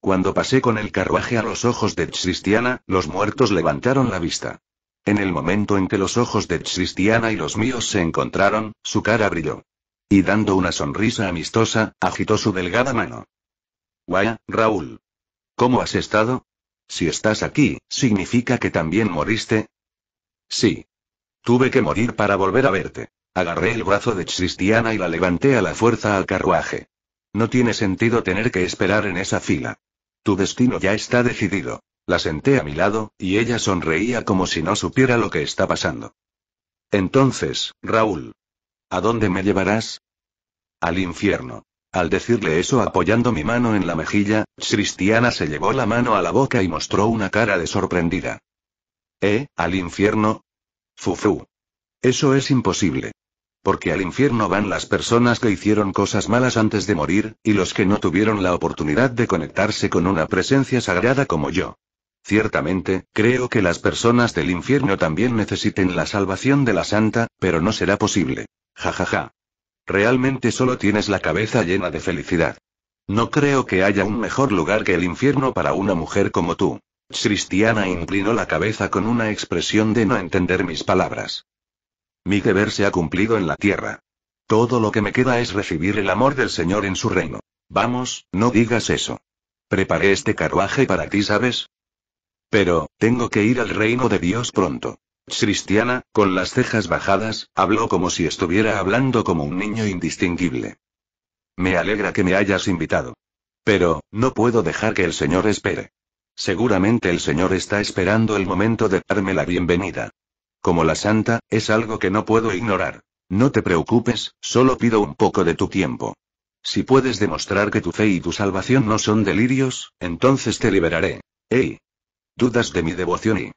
S1: Cuando pasé con el carruaje a los ojos de Cristiana, los muertos levantaron la vista. En el momento en que los ojos de Cristiana y los míos se encontraron, su cara brilló. Y dando una sonrisa amistosa, agitó su delgada mano. Guaya, Raúl. ¿Cómo has estado? Si estás aquí, ¿significa que también moriste? Sí. Tuve que morir para volver a verte. Agarré el brazo de Cristiana y la levanté a la fuerza al carruaje. No tiene sentido tener que esperar en esa fila. Tu destino ya está decidido. La senté a mi lado, y ella sonreía como si no supiera lo que está pasando. Entonces, Raúl. ¿A dónde me llevarás? Al infierno. Al decirle eso apoyando mi mano en la mejilla, Cristiana se llevó la mano a la boca y mostró una cara de sorprendida. ¿Eh? ¿Al infierno? Fufu. Eso es imposible porque al infierno van las personas que hicieron cosas malas antes de morir, y los que no tuvieron la oportunidad de conectarse con una presencia sagrada como yo. Ciertamente, creo que las personas del infierno también necesiten la salvación de la santa, pero no será posible. Ja ja ja. Realmente solo tienes la cabeza llena de felicidad. No creo que haya un mejor lugar que el infierno para una mujer como tú. Cristiana inclinó la cabeza con una expresión de no entender mis palabras. Mi deber se ha cumplido en la tierra. Todo lo que me queda es recibir el amor del Señor en su reino. Vamos, no digas eso. Preparé este carruaje para ti, ¿sabes? Pero, tengo que ir al reino de Dios pronto. Cristiana, con las cejas bajadas, habló como si estuviera hablando como un niño indistinguible. Me alegra que me hayas invitado. Pero, no puedo dejar que el Señor espere. Seguramente el Señor está esperando el momento de darme la bienvenida como la santa, es algo que no puedo ignorar. No te preocupes, solo pido un poco de tu tiempo. Si puedes demostrar que tu fe y tu salvación no son delirios, entonces te liberaré. ¡Ey! Dudas de mi devoción y...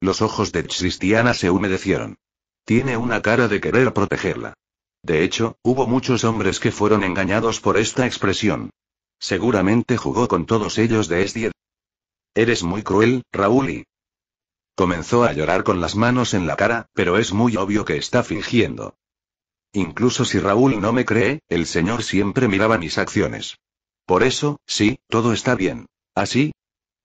S1: Los ojos de Cristiana se humedecieron. Tiene una cara de querer protegerla. De hecho, hubo muchos hombres que fueron engañados por esta expresión. Seguramente jugó con todos ellos de Esdier. Eres muy cruel, Raúl y... Comenzó a llorar con las manos en la cara, pero es muy obvio que está fingiendo. Incluso si Raúl no me cree, el señor siempre miraba mis acciones. Por eso, sí, todo está bien. ¿Así? ¿Ah,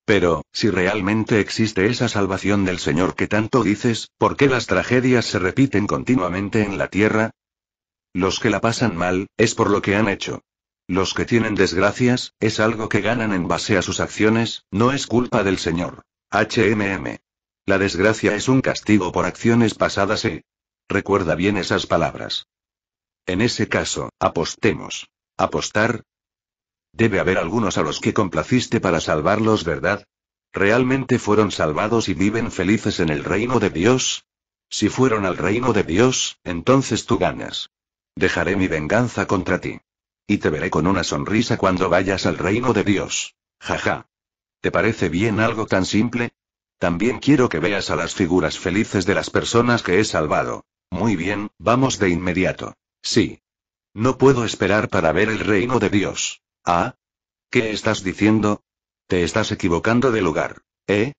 S1: pero, si realmente existe esa salvación del Señor que tanto dices, ¿por qué las tragedias se repiten continuamente en la tierra? Los que la pasan mal, es por lo que han hecho. Los que tienen desgracias, es algo que ganan en base a sus acciones, no es culpa del Señor. HMM. La desgracia es un castigo por acciones pasadas ¿eh? Recuerda bien esas palabras. En ese caso, apostemos. ¿Apostar? Debe haber algunos a los que complaciste para salvarlos, ¿verdad? ¿Realmente fueron salvados y viven felices en el reino de Dios? Si fueron al reino de Dios, entonces tú ganas. Dejaré mi venganza contra ti. Y te veré con una sonrisa cuando vayas al reino de Dios. Jaja. ¿Te parece bien algo tan simple? También quiero que veas a las figuras felices de las personas que he salvado. Muy bien, vamos de inmediato. Sí. No puedo esperar para ver el reino de Dios. ¿Ah? ¿Qué estás diciendo? Te estás equivocando de lugar. ¿Eh?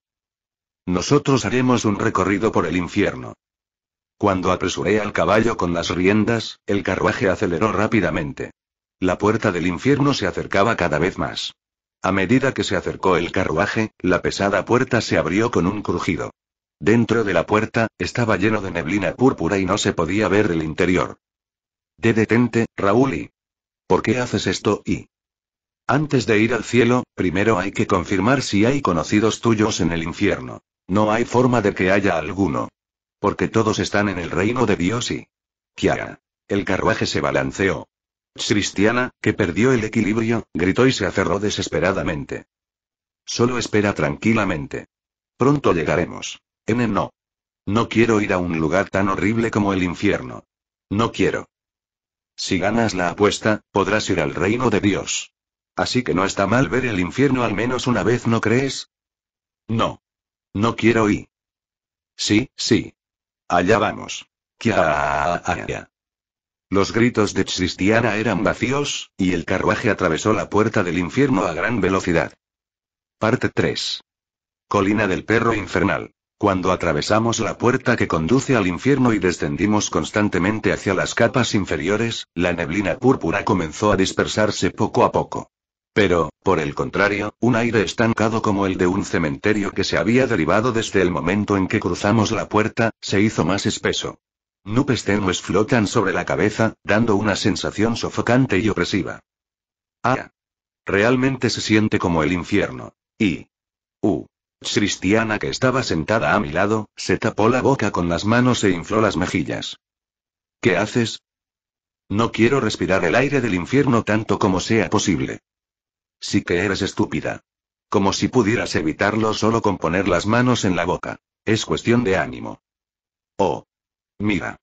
S1: Nosotros haremos un recorrido por el infierno. Cuando apresuré al caballo con las riendas, el carruaje aceleró rápidamente. La puerta del infierno se acercaba cada vez más. A medida que se acercó el carruaje, la pesada puerta se abrió con un crujido. Dentro de la puerta, estaba lleno de neblina púrpura y no se podía ver el interior. De detente, Raúl y... ¿Por qué haces esto y...? Antes de ir al cielo, primero hay que confirmar si hay conocidos tuyos en el infierno. No hay forma de que haya alguno. Porque todos están en el reino de Dios y... Kiara. El carruaje se balanceó. Cristiana, que perdió el equilibrio, gritó y se aferró desesperadamente. Solo espera tranquilamente. Pronto llegaremos. N no. No quiero ir a un lugar tan horrible como el infierno. No quiero. Si ganas la apuesta, podrás ir al reino de Dios. Así que no está mal ver el infierno al menos una vez, ¿no crees? No. No quiero ir. Sí, sí. Allá vamos. Kia. Los gritos de Cristiana eran vacíos, y el carruaje atravesó la puerta del infierno a gran velocidad. Parte 3. Colina del Perro Infernal. Cuando atravesamos la puerta que conduce al infierno y descendimos constantemente hacia las capas inferiores, la neblina púrpura comenzó a dispersarse poco a poco. Pero, por el contrario, un aire estancado como el de un cementerio que se había derivado desde el momento en que cruzamos la puerta, se hizo más espeso. Nubes tenues flotan sobre la cabeza, dando una sensación sofocante y opresiva. Ah. Realmente se siente como el infierno. Y. U. Cristiana que estaba sentada a mi lado, se tapó la boca con las manos e infló las mejillas. ¿Qué haces? No quiero respirar el aire del infierno tanto como sea posible. Sí que eres estúpida. Como si pudieras evitarlo solo con poner las manos en la boca. Es cuestión de ánimo. Oh. Mira.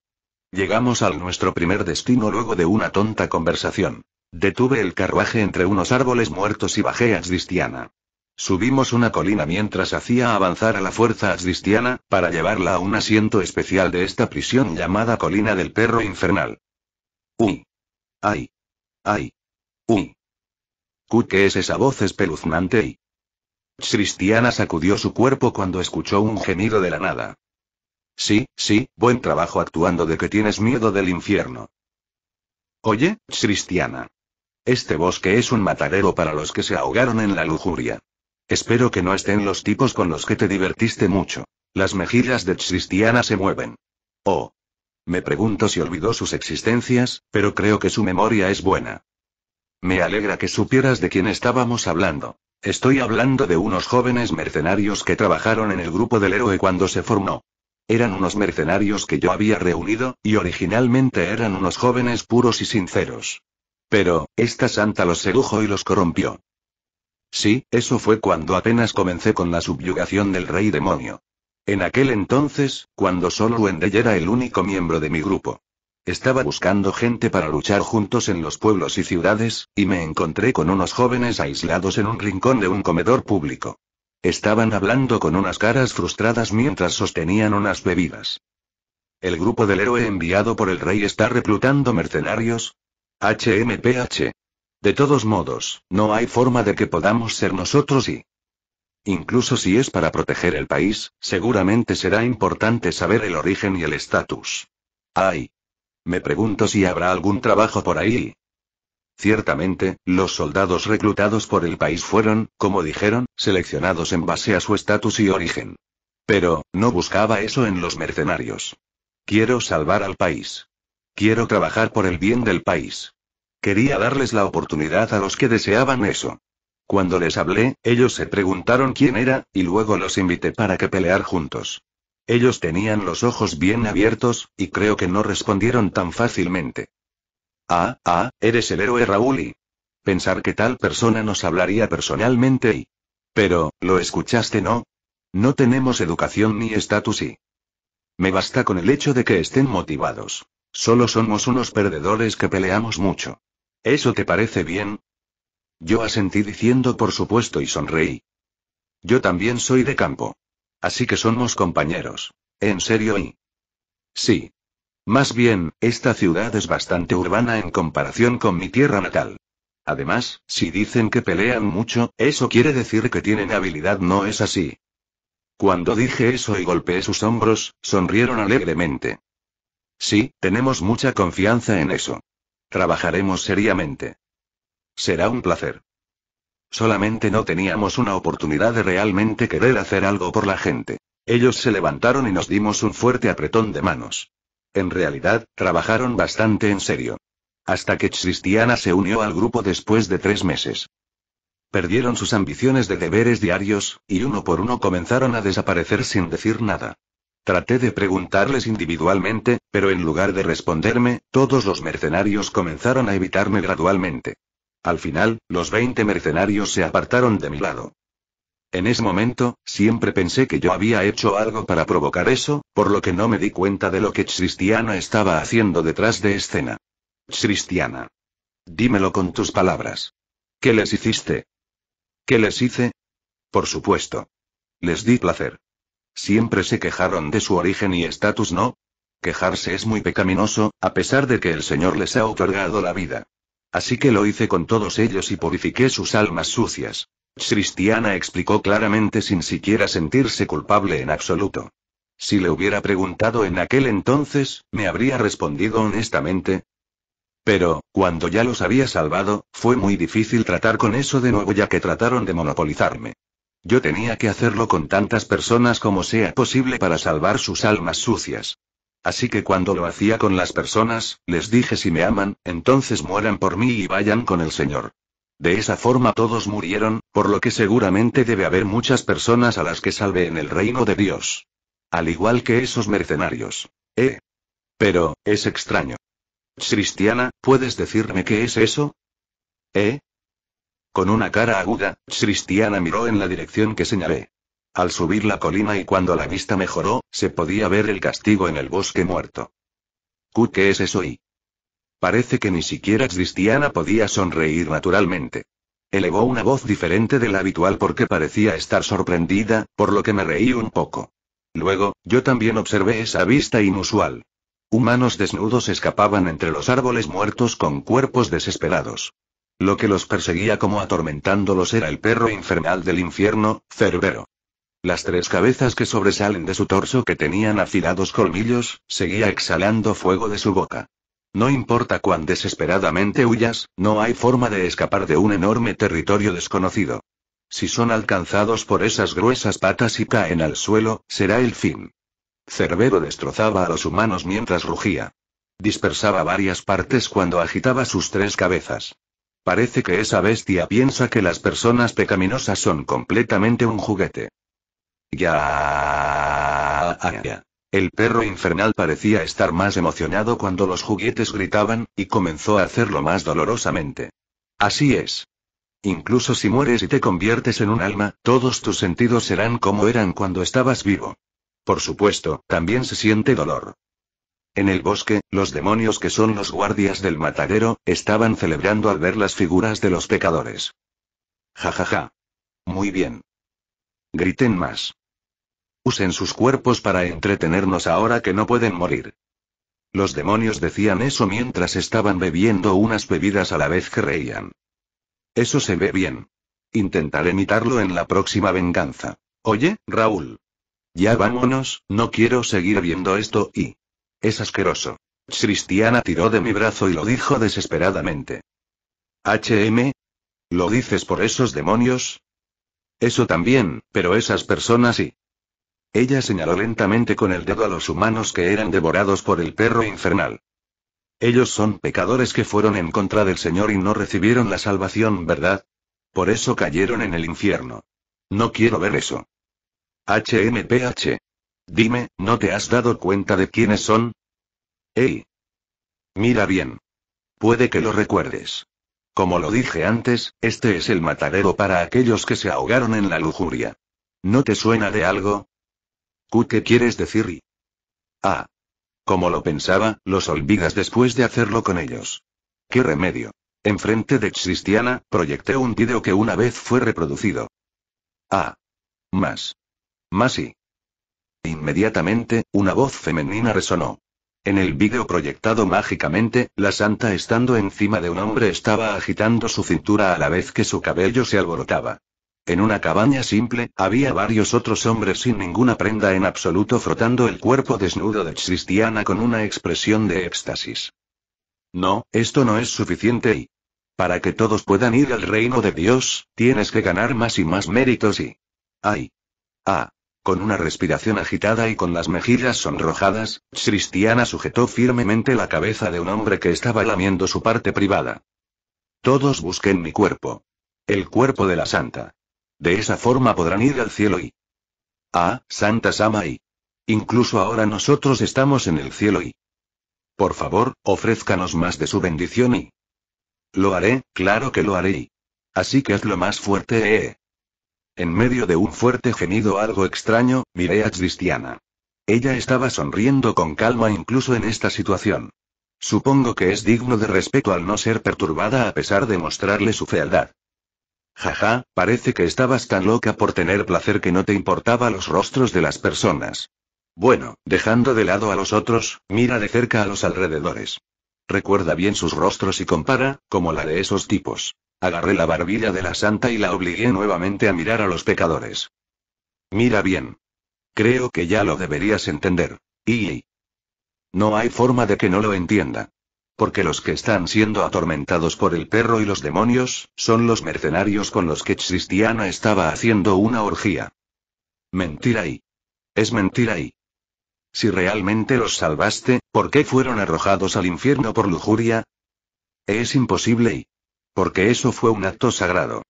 S1: Llegamos al nuestro primer destino luego de una tonta conversación. Detuve el carruaje entre unos árboles muertos y bajé a Cristiana. Subimos una colina mientras hacía avanzar a la fuerza Cristiana, para llevarla a un asiento especial de esta prisión llamada Colina del Perro Infernal. Uy. Ay. Ay. Uy. ¿qué es esa voz espeluznante? Y... Cristiana sacudió su cuerpo cuando escuchó un gemido de la nada. Sí, sí, buen trabajo actuando de que tienes miedo del infierno. Oye, Cristiana. Este bosque es un matadero para los que se ahogaron en la lujuria. Espero que no estén los tipos con los que te divertiste mucho. Las mejillas de Cristiana se mueven. Oh. Me pregunto si olvidó sus existencias, pero creo que su memoria es buena. Me alegra que supieras de quién estábamos hablando. Estoy hablando de unos jóvenes mercenarios que trabajaron en el grupo del héroe cuando se formó. Eran unos mercenarios que yo había reunido, y originalmente eran unos jóvenes puros y sinceros. Pero, esta santa los sedujo y los corrompió. Sí, eso fue cuando apenas comencé con la subyugación del rey demonio. En aquel entonces, cuando solo Wendell era el único miembro de mi grupo. Estaba buscando gente para luchar juntos en los pueblos y ciudades, y me encontré con unos jóvenes aislados en un rincón de un comedor público. Estaban hablando con unas caras frustradas mientras sostenían unas bebidas. El grupo del héroe enviado por el rey está reclutando mercenarios. HMPH. De todos modos, no hay forma de que podamos ser nosotros y... Incluso si es para proteger el país, seguramente será importante saber el origen y el estatus. Ay. Me pregunto si habrá algún trabajo por ahí. Ciertamente, los soldados reclutados por el país fueron, como dijeron, seleccionados en base a su estatus y origen. Pero, no buscaba eso en los mercenarios. Quiero salvar al país. Quiero trabajar por el bien del país. Quería darles la oportunidad a los que deseaban eso. Cuando les hablé, ellos se preguntaron quién era, y luego los invité para que pelear juntos. Ellos tenían los ojos bien abiertos, y creo que no respondieron tan fácilmente. Ah, ah, eres el héroe Raúl y... Pensar que tal persona nos hablaría personalmente y... Pero, ¿lo escuchaste no? No tenemos educación ni estatus y... Me basta con el hecho de que estén motivados. Solo somos unos perdedores que peleamos mucho. ¿Eso te parece bien? Yo asentí diciendo por supuesto y sonreí. Yo también soy de campo. Así que somos compañeros. En serio y... Sí, más bien, esta ciudad es bastante urbana en comparación con mi tierra natal. Además, si dicen que pelean mucho, eso quiere decir que tienen habilidad, no es así. Cuando dije eso y golpeé sus hombros, sonrieron alegremente. Sí, tenemos mucha confianza en eso. Trabajaremos seriamente. Será un placer. Solamente no teníamos una oportunidad de realmente querer hacer algo por la gente. Ellos se levantaron y nos dimos un fuerte apretón de manos. En realidad, trabajaron bastante en serio. Hasta que Cristiana se unió al grupo después de tres meses. Perdieron sus ambiciones de deberes diarios, y uno por uno comenzaron a desaparecer sin decir nada. Traté de preguntarles individualmente, pero en lugar de responderme, todos los mercenarios comenzaron a evitarme gradualmente. Al final, los 20 mercenarios se apartaron de mi lado. En ese momento, siempre pensé que yo había hecho algo para provocar eso, por lo que no me di cuenta de lo que Cristiana estaba haciendo detrás de escena. Cristiana. Dímelo con tus palabras. ¿Qué les hiciste? ¿Qué les hice? Por supuesto. Les di placer. Siempre se quejaron de su origen y estatus, ¿no? Quejarse es muy pecaminoso, a pesar de que el Señor les ha otorgado la vida. Así que lo hice con todos ellos y purifiqué sus almas sucias. Cristiana explicó claramente sin siquiera sentirse culpable en absoluto. Si le hubiera preguntado en aquel entonces, me habría respondido honestamente. Pero, cuando ya los había salvado, fue muy difícil tratar con eso de nuevo ya que trataron de monopolizarme. Yo tenía que hacerlo con tantas personas como sea posible para salvar sus almas sucias. Así que cuando lo hacía con las personas, les dije si me aman, entonces mueran por mí y vayan con el Señor. De esa forma todos murieron, por lo que seguramente debe haber muchas personas a las que salve en el reino de Dios. Al igual que esos mercenarios. ¿Eh? Pero, es extraño. Cristiana, ¿puedes decirme qué es eso? ¿Eh? Con una cara aguda, Cristiana miró en la dirección que señalé. Al subir la colina y cuando la vista mejoró, se podía ver el castigo en el bosque muerto. qué es eso y? Parece que ni siquiera Cristiana podía sonreír naturalmente. Elevó una voz diferente de la habitual porque parecía estar sorprendida, por lo que me reí un poco. Luego, yo también observé esa vista inusual. Humanos desnudos escapaban entre los árboles muertos con cuerpos desesperados. Lo que los perseguía como atormentándolos era el perro infernal del infierno, Cerbero. Las tres cabezas que sobresalen de su torso que tenían afilados colmillos, seguía exhalando fuego de su boca. No importa cuán desesperadamente huyas, no hay forma de escapar de un enorme territorio desconocido. Si son alcanzados por esas gruesas patas y caen al suelo, será el fin. Cerbero destrozaba a los humanos mientras rugía. Dispersaba varias partes cuando agitaba sus tres cabezas. Parece que esa bestia piensa que las personas pecaminosas son completamente un juguete. Ya. El perro infernal parecía estar más emocionado cuando los juguetes gritaban, y comenzó a hacerlo más dolorosamente. Así es. Incluso si mueres y te conviertes en un alma, todos tus sentidos serán como eran cuando estabas vivo. Por supuesto, también se siente dolor. En el bosque, los demonios que son los guardias del matadero, estaban celebrando al ver las figuras de los pecadores. Ja ja ja. Muy bien. Griten más. Usen sus cuerpos para entretenernos ahora que no pueden morir. Los demonios decían eso mientras estaban bebiendo unas bebidas a la vez que reían. Eso se ve bien. Intentaré imitarlo en la próxima venganza. Oye, Raúl. Ya vámonos, no quiero seguir viendo esto y... Es asqueroso. Cristiana tiró de mi brazo y lo dijo desesperadamente. HM. ¿Lo dices por esos demonios? Eso también, pero esas personas sí. Ella señaló lentamente con el dedo a los humanos que eran devorados por el perro infernal. Ellos son pecadores que fueron en contra del Señor y no recibieron la salvación, ¿verdad? Por eso cayeron en el infierno. No quiero ver eso. HMPH. Dime, ¿no te has dado cuenta de quiénes son? ¡Ey! Mira bien. Puede que lo recuerdes. Como lo dije antes, este es el matadero para aquellos que se ahogaron en la lujuria. ¿No te suena de algo? ¿Qué quieres decir? Ah. Como lo pensaba, los olvidas después de hacerlo con ellos. ¿Qué remedio? Enfrente de Cristiana, proyecté un vídeo que una vez fue reproducido. Ah. Más. Más y. Inmediatamente, una voz femenina resonó. En el vídeo proyectado mágicamente, la santa estando encima de un hombre estaba agitando su cintura a la vez que su cabello se alborotaba. En una cabaña simple, había varios otros hombres sin ninguna prenda en absoluto frotando el cuerpo desnudo de Cristiana con una expresión de éxtasis. No, esto no es suficiente y... Para que todos puedan ir al reino de Dios, tienes que ganar más y más méritos y... ¡Ay! ¡Ah! Con una respiración agitada y con las mejillas sonrojadas, Cristiana sujetó firmemente la cabeza de un hombre que estaba lamiendo su parte privada. Todos busquen mi cuerpo. El cuerpo de la santa. De esa forma podrán ir al cielo y... Ah, santa Sama y... Incluso ahora nosotros estamos en el cielo y... Por favor, ofrézcanos más de su bendición y... Lo haré, claro que lo haré Así que lo más fuerte, eh. En medio de un fuerte gemido algo extraño, miré a Cristiana. Ella estaba sonriendo con calma incluso en esta situación. Supongo que es digno de respeto al no ser perturbada a pesar de mostrarle su fealdad. Jaja, parece que estabas tan loca por tener placer que no te importaba los rostros de las personas. Bueno, dejando de lado a los otros, mira de cerca a los alrededores. Recuerda bien sus rostros y compara, como la de esos tipos. Agarré la barbilla de la santa y la obligué nuevamente a mirar a los pecadores. Mira bien. Creo que ya lo deberías entender. Y... No hay forma de que no lo entienda. Porque los que están siendo atormentados por el perro y los demonios, son los mercenarios con los que Cristiana estaba haciendo una orgía. Mentira y... Es mentira y... Si realmente los salvaste, ¿por qué fueron arrojados al infierno por lujuria? Es imposible y... Porque eso fue un acto sagrado.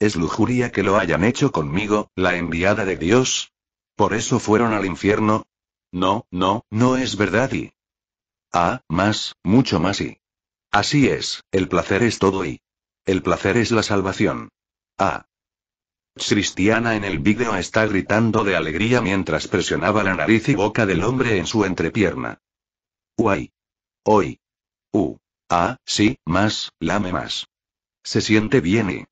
S1: Es lujuria que lo hayan hecho conmigo, la enviada de Dios. ¿Por eso fueron al infierno? No, no, no es verdad y... Ah, más, mucho más y... Así es, el placer es todo y... El placer es la salvación. Ah. Cristiana en el vídeo está gritando de alegría mientras presionaba la nariz y boca del hombre en su entrepierna. ¡Uy! Hoy. ¡U! Ah, sí, más, lame más. Se siente bien y...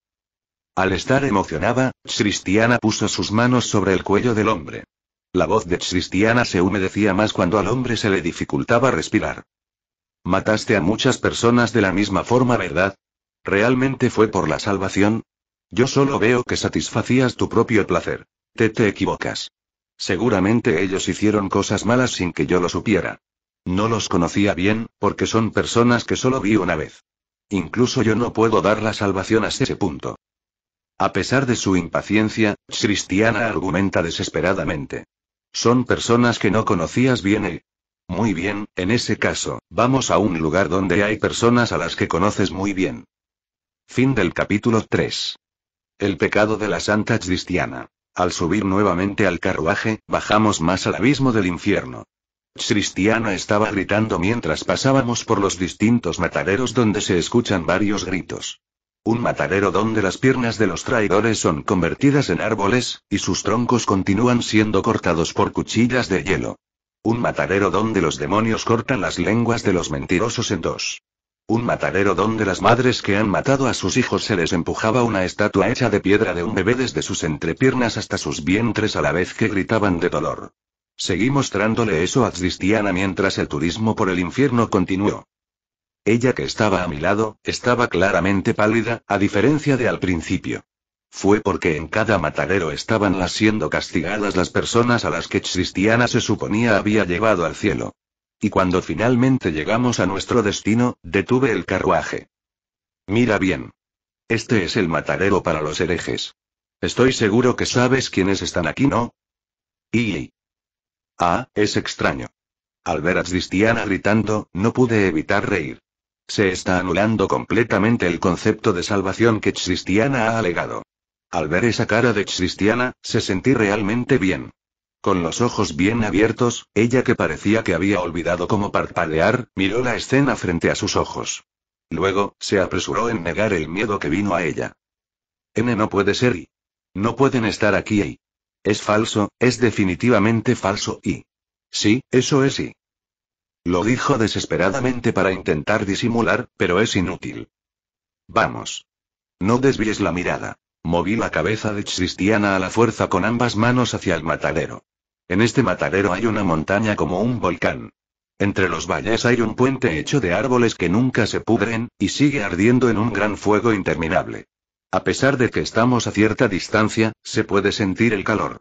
S1: Al estar emocionada, Cristiana puso sus manos sobre el cuello del hombre. La voz de Cristiana se humedecía más cuando al hombre se le dificultaba respirar. Mataste a muchas personas de la misma forma, ¿verdad? ¿Realmente fue por la salvación? Yo solo veo que satisfacías tu propio placer. Te te equivocas. Seguramente ellos hicieron cosas malas sin que yo lo supiera. No los conocía bien, porque son personas que solo vi una vez. Incluso yo no puedo dar la salvación hasta ese punto. A pesar de su impaciencia, Cristiana argumenta desesperadamente. Son personas que no conocías bien eh. Muy bien, en ese caso, vamos a un lugar donde hay personas a las que conoces muy bien. Fin del capítulo 3. El pecado de la Santa Cristiana. Al subir nuevamente al carruaje, bajamos más al abismo del infierno. Cristiana estaba gritando mientras pasábamos por los distintos mataderos donde se escuchan varios gritos. Un matadero donde las piernas de los traidores son convertidas en árboles, y sus troncos continúan siendo cortados por cuchillas de hielo. Un matadero donde los demonios cortan las lenguas de los mentirosos en dos. Un matadero donde las madres que han matado a sus hijos se les empujaba una estatua hecha de piedra de un bebé desde sus entrepiernas hasta sus vientres a la vez que gritaban de dolor. Seguí mostrándole eso a Cristiana mientras el turismo por el infierno continuó. Ella que estaba a mi lado, estaba claramente pálida, a diferencia de al principio. Fue porque en cada matadero estaban las siendo castigadas las personas a las que Cristiana se suponía había llevado al cielo. Y cuando finalmente llegamos a nuestro destino, detuve el carruaje. Mira bien. Este es el matadero para los herejes. Estoy seguro que sabes quiénes están aquí, ¿no? Y Ah, es extraño. Al ver a Cristiana gritando, no pude evitar reír. Se está anulando completamente el concepto de salvación que Cristiana ha alegado. Al ver esa cara de Cristiana, se sentí realmente bien. Con los ojos bien abiertos, ella que parecía que había olvidado cómo parpadear, miró la escena frente a sus ojos. Luego, se apresuró en negar el miedo que vino a ella. N no puede ser y. No pueden estar aquí y. Es falso, es definitivamente falso y... Sí, eso es y... Lo dijo desesperadamente para intentar disimular, pero es inútil. Vamos. No desvíes la mirada. Moví la cabeza de Cristiana a la fuerza con ambas manos hacia el matadero. En este matadero hay una montaña como un volcán. Entre los valles hay un puente hecho de árboles que nunca se pudren, y sigue ardiendo en un gran fuego interminable. A pesar de que estamos a cierta distancia, se puede sentir el calor.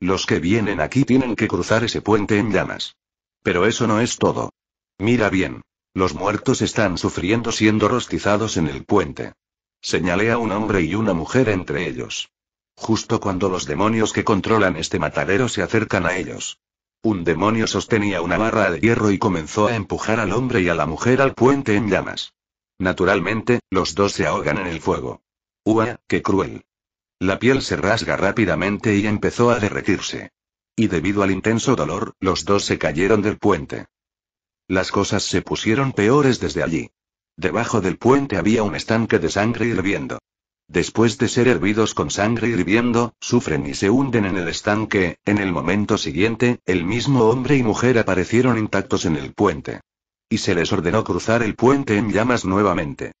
S1: Los que vienen aquí tienen que cruzar ese puente en llamas. Pero eso no es todo. Mira bien. Los muertos están sufriendo siendo rostizados en el puente. Señalé a un hombre y una mujer entre ellos. Justo cuando los demonios que controlan este matadero se acercan a ellos. Un demonio sostenía una barra de hierro y comenzó a empujar al hombre y a la mujer al puente en llamas. Naturalmente, los dos se ahogan en el fuego. ¡Uah, qué cruel! La piel se rasga rápidamente y empezó a derretirse. Y debido al intenso dolor, los dos se cayeron del puente. Las cosas se pusieron peores desde allí. Debajo del puente había un estanque de sangre hirviendo. Después de ser hervidos con sangre hirviendo, sufren y se hunden en el estanque, en el momento siguiente, el mismo hombre y mujer aparecieron intactos en el puente. Y se les ordenó cruzar el puente en llamas nuevamente.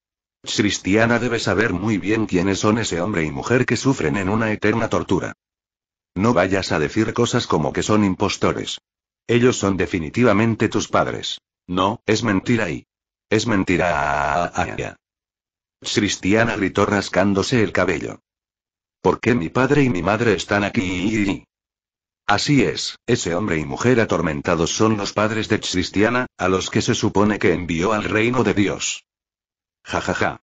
S1: Cristiana debe saber muy bien quiénes son ese hombre y mujer que sufren en una eterna tortura. No vayas a decir cosas como que son impostores. Ellos son definitivamente tus padres. No, es mentira y... Es mentira. Ah, ah, ah, Cristiana gritó rascándose el cabello. ¿Por qué mi padre y mi madre están aquí? Así es, ese hombre y mujer atormentados son los padres de Cristiana, a los que se supone que envió al reino de Dios. Jajaja. Ja, ja.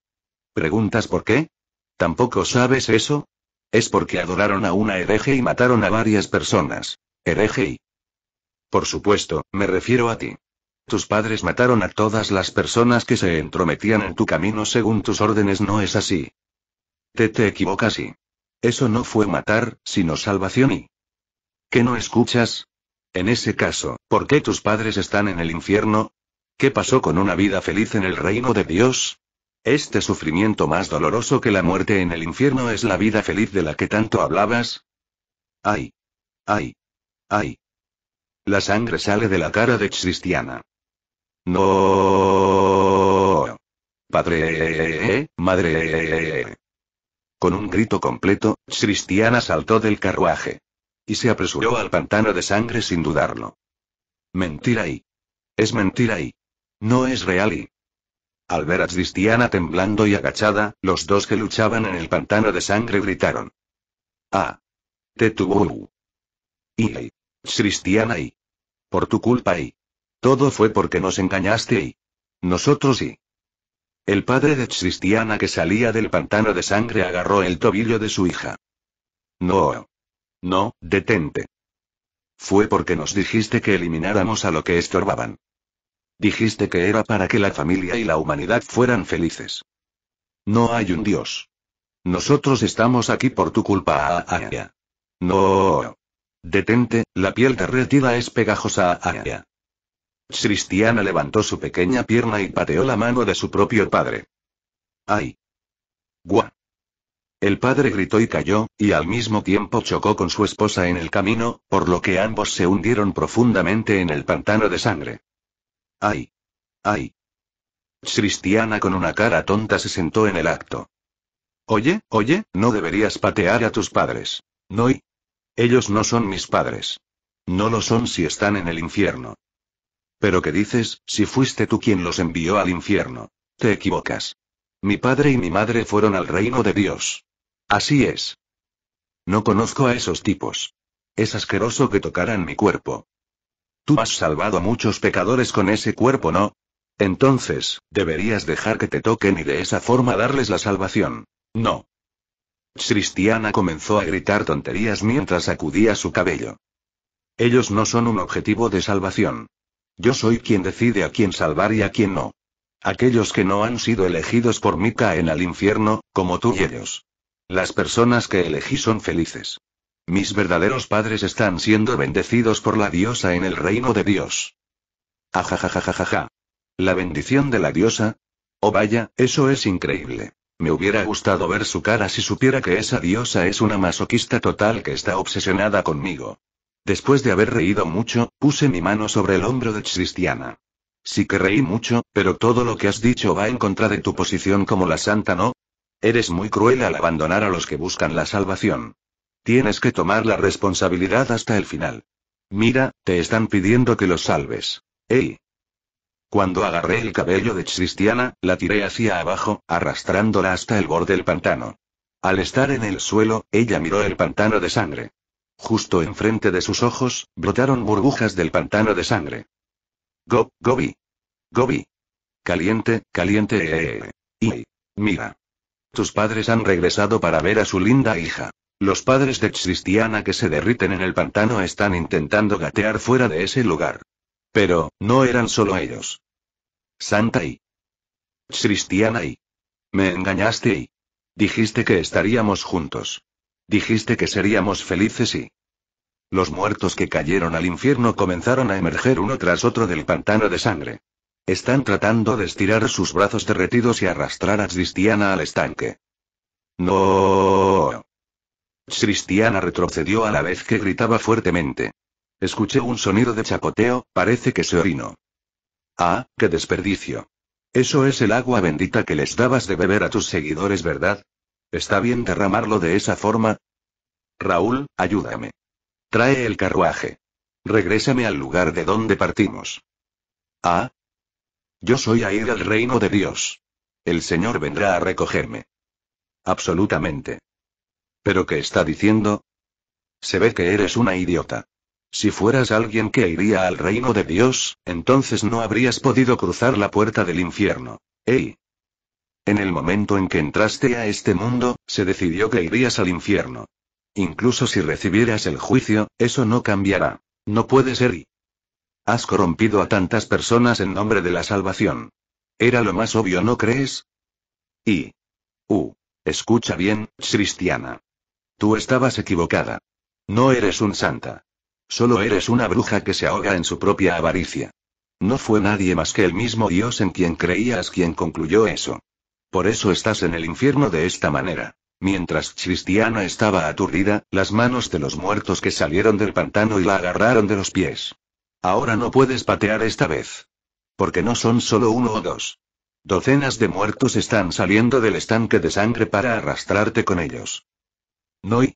S1: ¿Preguntas por qué? ¿Tampoco sabes eso? Es porque adoraron a una hereje y mataron a varias personas. Hereje y... Por supuesto, me refiero a ti. Tus padres mataron a todas las personas que se entrometían en tu camino según tus órdenes, ¿no es así? Te te equivocas y... Eso no fue matar, sino salvación y... ¿Qué no escuchas? En ese caso, ¿por qué tus padres están en el infierno? ¿Qué pasó con una vida feliz en el reino de Dios? Este sufrimiento más doloroso que la muerte en el infierno es la vida feliz de la que tanto hablabas. Ay. Ay. Ay. La sangre sale de la cara de Cristiana. No. Padre. Madre. Con un grito completo, Cristiana saltó del carruaje. Y se apresuró al pantano de sangre sin dudarlo. Mentira y. Es mentira y. No es real y. Al ver a Tristiana temblando y agachada, los dos que luchaban en el pantano de sangre gritaron. ¡Ah! Te tuvo. Y. Tristiana y. Por tu culpa y. Todo fue porque nos engañaste y. Nosotros y. El padre de Cristiana que salía del pantano de sangre agarró el tobillo de su hija. No. No, detente. Fue porque nos dijiste que elimináramos a lo que estorbaban. Dijiste que era para que la familia y la humanidad fueran felices. No hay un Dios. Nosotros estamos aquí por tu culpa. Ah, ah, ah, no. Detente, la piel derretida es pegajosa. Cristiana levantó su pequeña pierna y pateó la mano de su propio padre. ¡Ay! ¡Guau! El padre gritó y cayó, y al mismo tiempo chocó con su esposa en el camino, por lo que ambos se hundieron profundamente en el pantano de sangre. Ay. Ay. Cristiana con una cara tonta se sentó en el acto. Oye, oye, no deberías patear a tus padres. No Ellos no son mis padres. No lo son si están en el infierno. Pero ¿qué dices, si fuiste tú quien los envió al infierno? Te equivocas. Mi padre y mi madre fueron al reino de Dios. Así es. No conozco a esos tipos. Es asqueroso que tocaran mi cuerpo. Tú has salvado a muchos pecadores con ese cuerpo, ¿no? Entonces, deberías dejar que te toquen y de esa forma darles la salvación. No. Cristiana comenzó a gritar tonterías mientras sacudía su cabello. Ellos no son un objetivo de salvación. Yo soy quien decide a quién salvar y a quién no. Aquellos que no han sido elegidos por mí caen al infierno, como tú y ellos. Las personas que elegí son felices. Mis verdaderos padres están siendo bendecidos por la diosa en el reino de Dios. Ajajajajaja. La bendición de la diosa. Oh vaya, eso es increíble. Me hubiera gustado ver su cara si supiera que esa diosa es una masoquista total que está obsesionada conmigo. Después de haber reído mucho, puse mi mano sobre el hombro de Cristiana. Sí que reí mucho, pero todo lo que has dicho va en contra de tu posición como la santa, ¿no? Eres muy cruel al abandonar a los que buscan la salvación. Tienes que tomar la responsabilidad hasta el final. Mira, te están pidiendo que los salves. ¡Ey! Cuando agarré el cabello de Cristiana, la tiré hacia abajo, arrastrándola hasta el borde del pantano. Al estar en el suelo, ella miró el pantano de sangre. Justo enfrente de sus ojos, brotaron burbujas del pantano de sangre. Go, Gobi. Gobi. Caliente, caliente. ¡Ey! Eh, eh, eh. Y, mira. Tus padres han regresado para ver a su linda hija. Los padres de Cristiana que se derriten en el pantano están intentando gatear fuera de ese lugar. Pero, no eran solo ellos. Santa y. Cristiana y. Me engañaste y. Dijiste que estaríamos juntos. Dijiste que seríamos felices y. Los muertos que cayeron al infierno comenzaron a emerger uno tras otro del pantano de sangre. Están tratando de estirar sus brazos derretidos y arrastrar a Cristiana al estanque. No. Cristiana retrocedió a la vez que gritaba fuertemente. Escuché un sonido de chapoteo, parece que se orinó. Ah, qué desperdicio. Eso es el agua bendita que les dabas de beber a tus seguidores, ¿verdad? ¿Está bien derramarlo de esa forma? Raúl, ayúdame. Trae el carruaje. Regrésame al lugar de donde partimos. Ah. Yo soy a ir al reino de Dios. El Señor vendrá a recogerme. Absolutamente. ¿Pero qué está diciendo? Se ve que eres una idiota. Si fueras alguien que iría al reino de Dios, entonces no habrías podido cruzar la puerta del infierno. ¡Ey! En el momento en que entraste a este mundo, se decidió que irías al infierno. Incluso si recibieras el juicio, eso no cambiará. No puede ser y... Has corrompido a tantas personas en nombre de la salvación. Era lo más obvio, ¿no crees? Y... Uh. Escucha bien, cristiana. Tú estabas equivocada. No eres un santa. Solo eres una bruja que se ahoga en su propia avaricia. No fue nadie más que el mismo Dios en quien creías quien concluyó eso. Por eso estás en el infierno de esta manera. Mientras Cristiana estaba aturdida, las manos de los muertos que salieron del pantano y la agarraron de los pies. Ahora no puedes patear esta vez. Porque no son solo uno o dos. Docenas de muertos están saliendo del estanque de sangre para arrastrarte con ellos. Noi.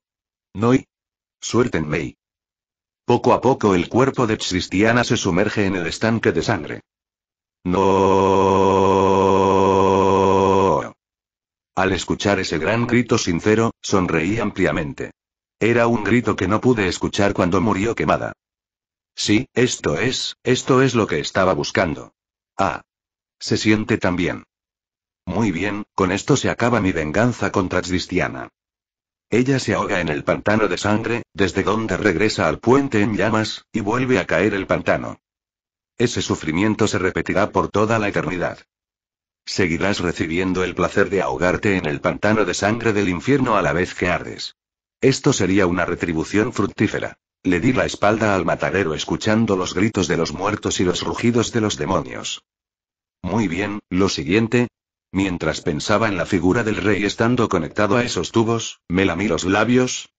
S1: Noi. Suéltenme. Poco a poco el cuerpo de Cristiana se sumerge en el estanque de sangre. No. Al escuchar ese gran grito sincero, sonreí ampliamente. Era un grito que no pude escuchar cuando murió quemada. Sí, esto es, esto es lo que estaba buscando. Ah. Se siente tan bien. Muy bien, con esto se acaba mi venganza contra Cristiana. Ella se ahoga en el pantano de sangre, desde donde regresa al puente en llamas, y vuelve a caer el pantano. Ese sufrimiento se repetirá por toda la eternidad. Seguirás recibiendo el placer de ahogarte en el pantano de sangre del infierno a la vez que ardes. Esto sería una retribución fructífera. Le di la espalda al matadero escuchando los gritos de los muertos y los rugidos de los demonios. Muy bien, lo siguiente, Mientras pensaba en la figura del rey estando conectado a esos tubos, me lamí los labios,